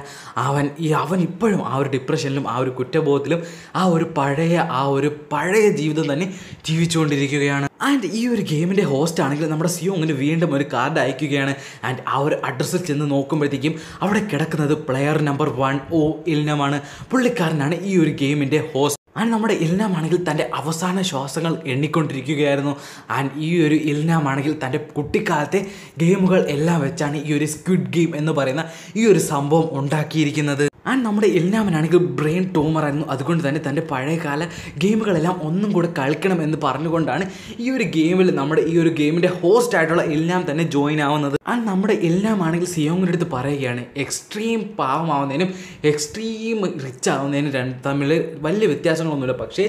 S1: അവൻ ഈ അവൻ ഇപ്പോഴും ആ ഒരു ഡിപ്രഷനിലും ആ ഒരു കുറ്റബോധത്തിലും ആ ഒരു പഴയ ആ ഒരു പഴയ ജീവിതം തന്നെ ജീവിച്ചുകൊണ്ടിരിക്കുകയാണ് ആൻഡ് ഈ ഒരു ഗെയിമിൻ്റെ ഹോസ്റ്റ് ആണെങ്കിൽ നമ്മുടെ സിയോ അങ്ങനെ വീണ്ടും ഒരു കാർഡ് അയക്കുകയാണ് ആൻഡ് ആ ഒരു അഡ്രസ്സിൽ ചെന്ന് നോക്കുമ്പോഴത്തേക്കും അവിടെ കിടക്കുന്നത് പ്ലെയർ നമ്പർ വൺ ഓ ഇൽനമാണ് പുള്ളിക്കാരനാണ് ഈ ഒരു ഗെയിമിൻ്റെ ഹോസ്റ്റ് ആൻഡ് നമ്മുടെ ഇൽനാമാണെങ്കിൽ തൻ്റെ അവസാന ശ്വാസങ്ങൾ എണ്ണിക്കൊണ്ടിരിക്കുകയായിരുന്നു ആൻഡ് ഈ ഒരു ഇൽനാമാണെങ്കിൽ തൻ്റെ കുട്ടിക്കാലത്തെ ഗെയിമുകൾ എല്ലാം വെച്ചാണ് ഈ ഒരു സ്ക്വിഡ് ഗെയിം എന്ന് പറയുന്ന ഈ ഒരു സംഭവം ഉണ്ടാക്കിയിരിക്കുന്നത് ആൻഡ് നമ്മുടെ ഇൽനാമനാണെങ്കിൽ ബ്രെയിൻ ട്യൂമർ ആയിരുന്നു അതുകൊണ്ട് തന്നെ തൻ്റെ പഴയകാല ഗെയിമുകളെല്ലാം ഒന്നും കൂടെ കളിക്കണം എന്ന് പറഞ്ഞുകൊണ്ടാണ് ഈ ഒരു ഗെയിമിൽ നമ്മുടെ ഈ ഒരു ഗെയിമിൻ്റെ ഹോസ്റ്റ് ആയിട്ടുള്ള ഇൽനാം തന്നെ ജോയിൻ ആവുന്നത് അത് നമ്മുടെ എല്ലാമാണെങ്കിൽ സിയോങ്ങിൻ്റെ അടുത്ത് പറയുകയാണ് എക്സ്ട്രീം പാവമാവുന്നതിനും എക്സ്ട്രീം റിച്ച് ആവുന്നതിനും രണ്ട് തമ്മിൽ വലിയ വ്യത്യാസങ്ങളൊന്നുമില്ല പക്ഷേ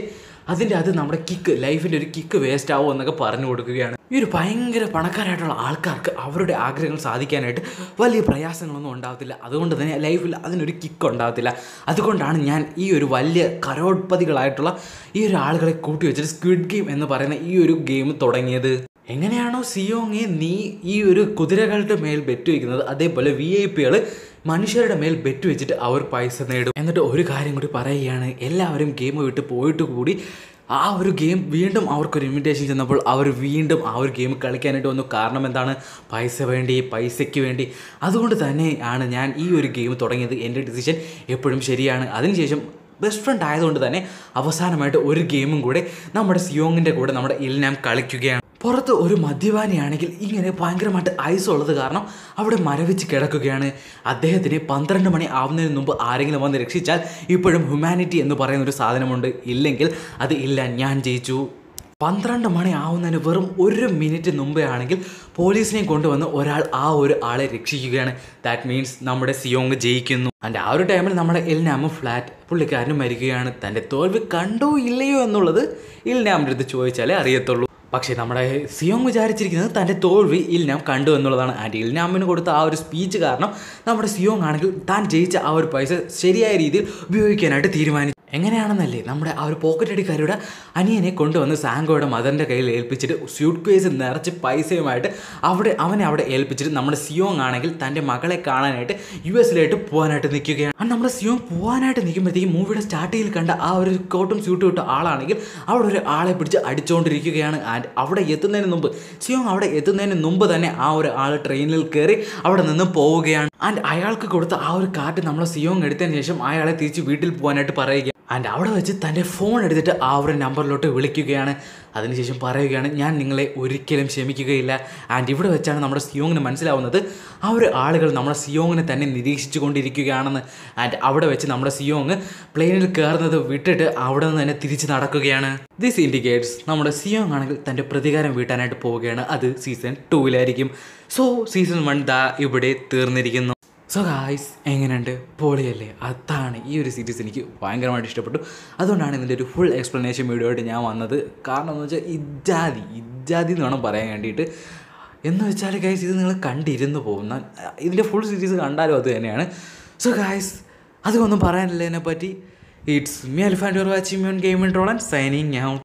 S1: അതിൻ്റെ അത് നമ്മുടെ കിക്ക് ലൈഫിൻ്റെ ഒരു കിക്ക് വേസ്റ്റ് ആവുമോ എന്നൊക്കെ പറഞ്ഞു കൊടുക്കുകയാണ് ഈ ഒരു ഭയങ്കര പണക്കാരായിട്ടുള്ള ആൾക്കാർക്ക് അവരുടെ ആഗ്രഹങ്ങൾ സാധിക്കാനായിട്ട് വലിയ പ്രയാസങ്ങളൊന്നും ഉണ്ടാകത്തില്ല അതുകൊണ്ട് തന്നെ ലൈഫിൽ അതിനൊരു കിക്ക് ഉണ്ടാകത്തില്ല അതുകൊണ്ടാണ് ഞാൻ ഈ ഒരു വലിയ കരോട്പതികളായിട്ടുള്ള ഈ ഒരു ആളുകളെ കൂട്ടി വെച്ചിട്ട് സ്ക്വിഡ് ഗെയിം എന്ന് പറയുന്ന ഈ ഒരു ഗെയിം തുടങ്ങിയത് എങ്ങനെയാണോ സിയോങ് നീ ഈ ഒരു കുതിരകളുടെ മേൽ ബെറ്റ് വയ്ക്കുന്നത് അതേപോലെ വി ഐ പികൾ മനുഷ്യരുടെ മേൽ ബെറ്റ് വെച്ചിട്ട് അവർ പൈസ നേടും എന്നിട്ട് ഒരു കാര്യം കൂടി പറയുകയാണ് എല്ലാവരും ഗെയിം വിട്ട് പോയിട്ട് കൂടി ആ ഒരു ഗെയിം വീണ്ടും അവർക്കൊരു ഇൻവിറ്റേഷൻ ചെന്നപ്പോൾ അവർ വീണ്ടും ആ ഒരു ഗെയിം കളിക്കാനായിട്ട് വന്നു കാരണം എന്താണ് പൈസ വേണ്ടി പൈസയ്ക്ക് വേണ്ടി അതുകൊണ്ട് തന്നെ ആണ് ഞാൻ ഈ ഒരു ഗെയിം തുടങ്ങിയത് എൻ്റെ ഡിസിഷൻ എപ്പോഴും ശരിയാണ് അതിനുശേഷം ബെസ്റ്റ് ഫ്രണ്ട് ആയതുകൊണ്ട് തന്നെ അവസാനമായിട്ട് ഒരു ഗെയിമും കൂടെ നമ്മുടെ സിയോങ്ങിൻ്റെ കൂടെ നമ്മുടെ ഇൽ ഞാൻ കളിക്കുകയാണ് പുറത്ത് ഒരു മദ്യപാനിയാണെങ്കിൽ ഇങ്ങനെ ഭയങ്കരമായിട്ട് ഐസ് ഉള്ളത് കാരണം അവിടെ മരവിച്ച് കിടക്കുകയാണ് അദ്ദേഹത്തിന് പന്ത്രണ്ട് മണി ആവുന്നതിന് മുമ്പ് ആരെങ്കിലും വന്ന് രക്ഷിച്ചാൽ ഇപ്പോഴും ഹ്യൂമാനിറ്റി എന്ന് പറയുന്ന ഒരു സാധനമുണ്ട് ഇല്ലെങ്കിൽ അത് ഇല്ല ഞാൻ ജയിച്ചു പന്ത്രണ്ട് മണി ആവുന്നതിന് വെറും ഒരു മിനിറ്റ് മുമ്പേ ആണെങ്കിൽ പോലീസിനെ കൊണ്ടുവന്ന് ഒരാൾ ആ ഒരു ആളെ രക്ഷിക്കുകയാണ് ദാറ്റ് മീൻസ് നമ്മുടെ സിയോങ് ജയിക്കുന്നു അതിൻ്റെ ആ ഒരു ടൈമിൽ നമ്മുടെ ഇൽനാമ ഫ്ലാറ്റ് പുള്ളിക്കാരനും മരിക്കുകയാണ് തൻ്റെ തോൽവി കണ്ടോ ഇല്ലയോ എന്നുള്ളത് ഇൽനാമിൻ്റെ അടുത്ത് ചോദിച്ചാലേ അറിയത്തുള്ളൂ പക്ഷേ നമ്മുടെ സിയോങ് വിചാരിച്ചിരിക്കുന്നത് തൻ്റെ തോൽവി ഇൽനാം കണ്ടു എന്നുള്ളതാണ് ആൻറ്റി ഇൽനാമിന് കൊടുത്ത ആ ഒരു സ്പീച്ച് കാരണം നമ്മുടെ സിയോങ് ആണെങ്കിൽ താൻ ജയിച്ച ആ ഒരു പൈസ ശരിയായ രീതിയിൽ ഉപയോഗിക്കാനായിട്ട് തീരുമാനിച്ചു എങ്ങനെയാണെന്നല്ലേ നമ്മുടെ ആ ഒരു പോക്കറ്റ് അടിക്കാരുടെ അനിയനെ കൊണ്ടുവന്ന് സാങ്കോയുടെ മദറിൻ്റെ കയ്യിൽ ഏൽപ്പിച്ചിട്ട് സ്യൂട്ട് കേസ് നിറച്ച് പൈസയുമായിട്ട് അവിടെ അവനെ അവിടെ ഏൽപ്പിച്ചിട്ട് നമ്മുടെ സിയോങ് ആണെങ്കിൽ തൻ്റെ മകളെ കാണാനായിട്ട് യു എസിലായിട്ട് പോകാനായിട്ട് നിൽക്കുകയാണ് അത് നമ്മുടെ സിയോങ് പോകാനായിട്ട് നിൽക്കുമ്പോഴത്തേക്കും മൂവിയുടെ സ്റ്റാർട്ടിങ്ങിൽ കണ്ട ആ ഒരു കോട്ടും സ്യൂട്ടും ഇട്ട ആളാണെങ്കിൽ അവിടെ ഒരു ആളെ പിടിച്ച് അടിച്ചുകൊണ്ടിരിക്കുകയാണ് ആൻഡ് അവിടെ എത്തുന്നതിന് മുമ്പ് സിയോങ് അവിടെ എത്തുന്നതിന് മുമ്പ് തന്നെ ആ ഒരു ആൾ ട്രെയിനിൽ കയറി അവിടെ നിന്ന് പോവുകയാണ് ആൻഡ് അയാൾക്ക് കൊടുത്ത ആ ഒരു കാർഡ് നമ്മൾ സിയോങ് എടുത്തതിന് ശേഷം അയാളെ തിരിച്ച് വീട്ടിൽ പോകാനായിട്ട് പറയുക ആൻഡ് അവിടെ വെച്ച് തൻ്റെ ഫോൺ എടുത്തിട്ട് ആ ഒരു നമ്പറിലോട്ട് വിളിക്കുകയാണ് അതിനുശേഷം പറയുകയാണ് ഞാൻ നിങ്ങളെ ഒരിക്കലും ക്ഷമിക്കുകയില്ല ആൻഡ് ഇവിടെ വെച്ചാണ് നമ്മുടെ സിയോങ്ങിന് മനസ്സിലാവുന്നത് ആ ഒരു ആളുകൾ നമ്മുടെ സിയോങ്ങിനെ തന്നെ നിരീക്ഷിച്ചു കൊണ്ടിരിക്കുകയാണെന്ന് ആൻഡ് അവിടെ വെച്ച് നമ്മുടെ സിയോങ് പ്ലെയിനിൽ കയറുന്നത് വിട്ടിട്ട് അവിടെ നിന്ന് തന്നെ തിരിച്ച് നടക്കുകയാണ് ദിസ് ഇൻഡിക്കേറ്റ്സ് നമ്മുടെ സിയോങ് ആണെങ്കിൽ തൻ്റെ പ്രതികാരം വീട്ടാനായിട്ട് പോവുകയാണ് അത് സീസൺ ടൂവിലായിരിക്കും സോ സീസൺ വൺ ദാ ഇവിടെ തീർന്നിരിക്കുന്നു സോ ഗായ്സ് എങ്ങനെയുണ്ട് പൊളിയല്ലേ അതാണ് ഈ ഒരു സീരീസ് എനിക്ക് ഭയങ്കരമായിട്ട് ഇഷ്ടപ്പെട്ടു അതുകൊണ്ടാണ് ഇതിൻ്റെ ഒരു ഫുൾ എക്സ്പ്ലനേഷൻ വീഡിയോ ആയിട്ട് ഞാൻ വന്നത് കാരണം എന്ന് വെച്ചാൽ ഇജാതി ഇജാതി എന്ന് വേണം പറയാൻ വേണ്ടിയിട്ട് എന്ന് വെച്ചാൽ ഗൈസ് ഇത് നിങ്ങൾ കണ്ടിരുന്നു പോകുന്ന ഇതിൻ്റെ ഫുൾ സീരീസ് കണ്ടാലും അത് തന്നെയാണ് സോ ഗായ്സ് അതൊന്നും പറയാനില്ല ഇതിനെപ്പറ്റി ഇറ്റ്സ് മി അൽഫാൻഡ് watching moon gaming and signing ഞാൻ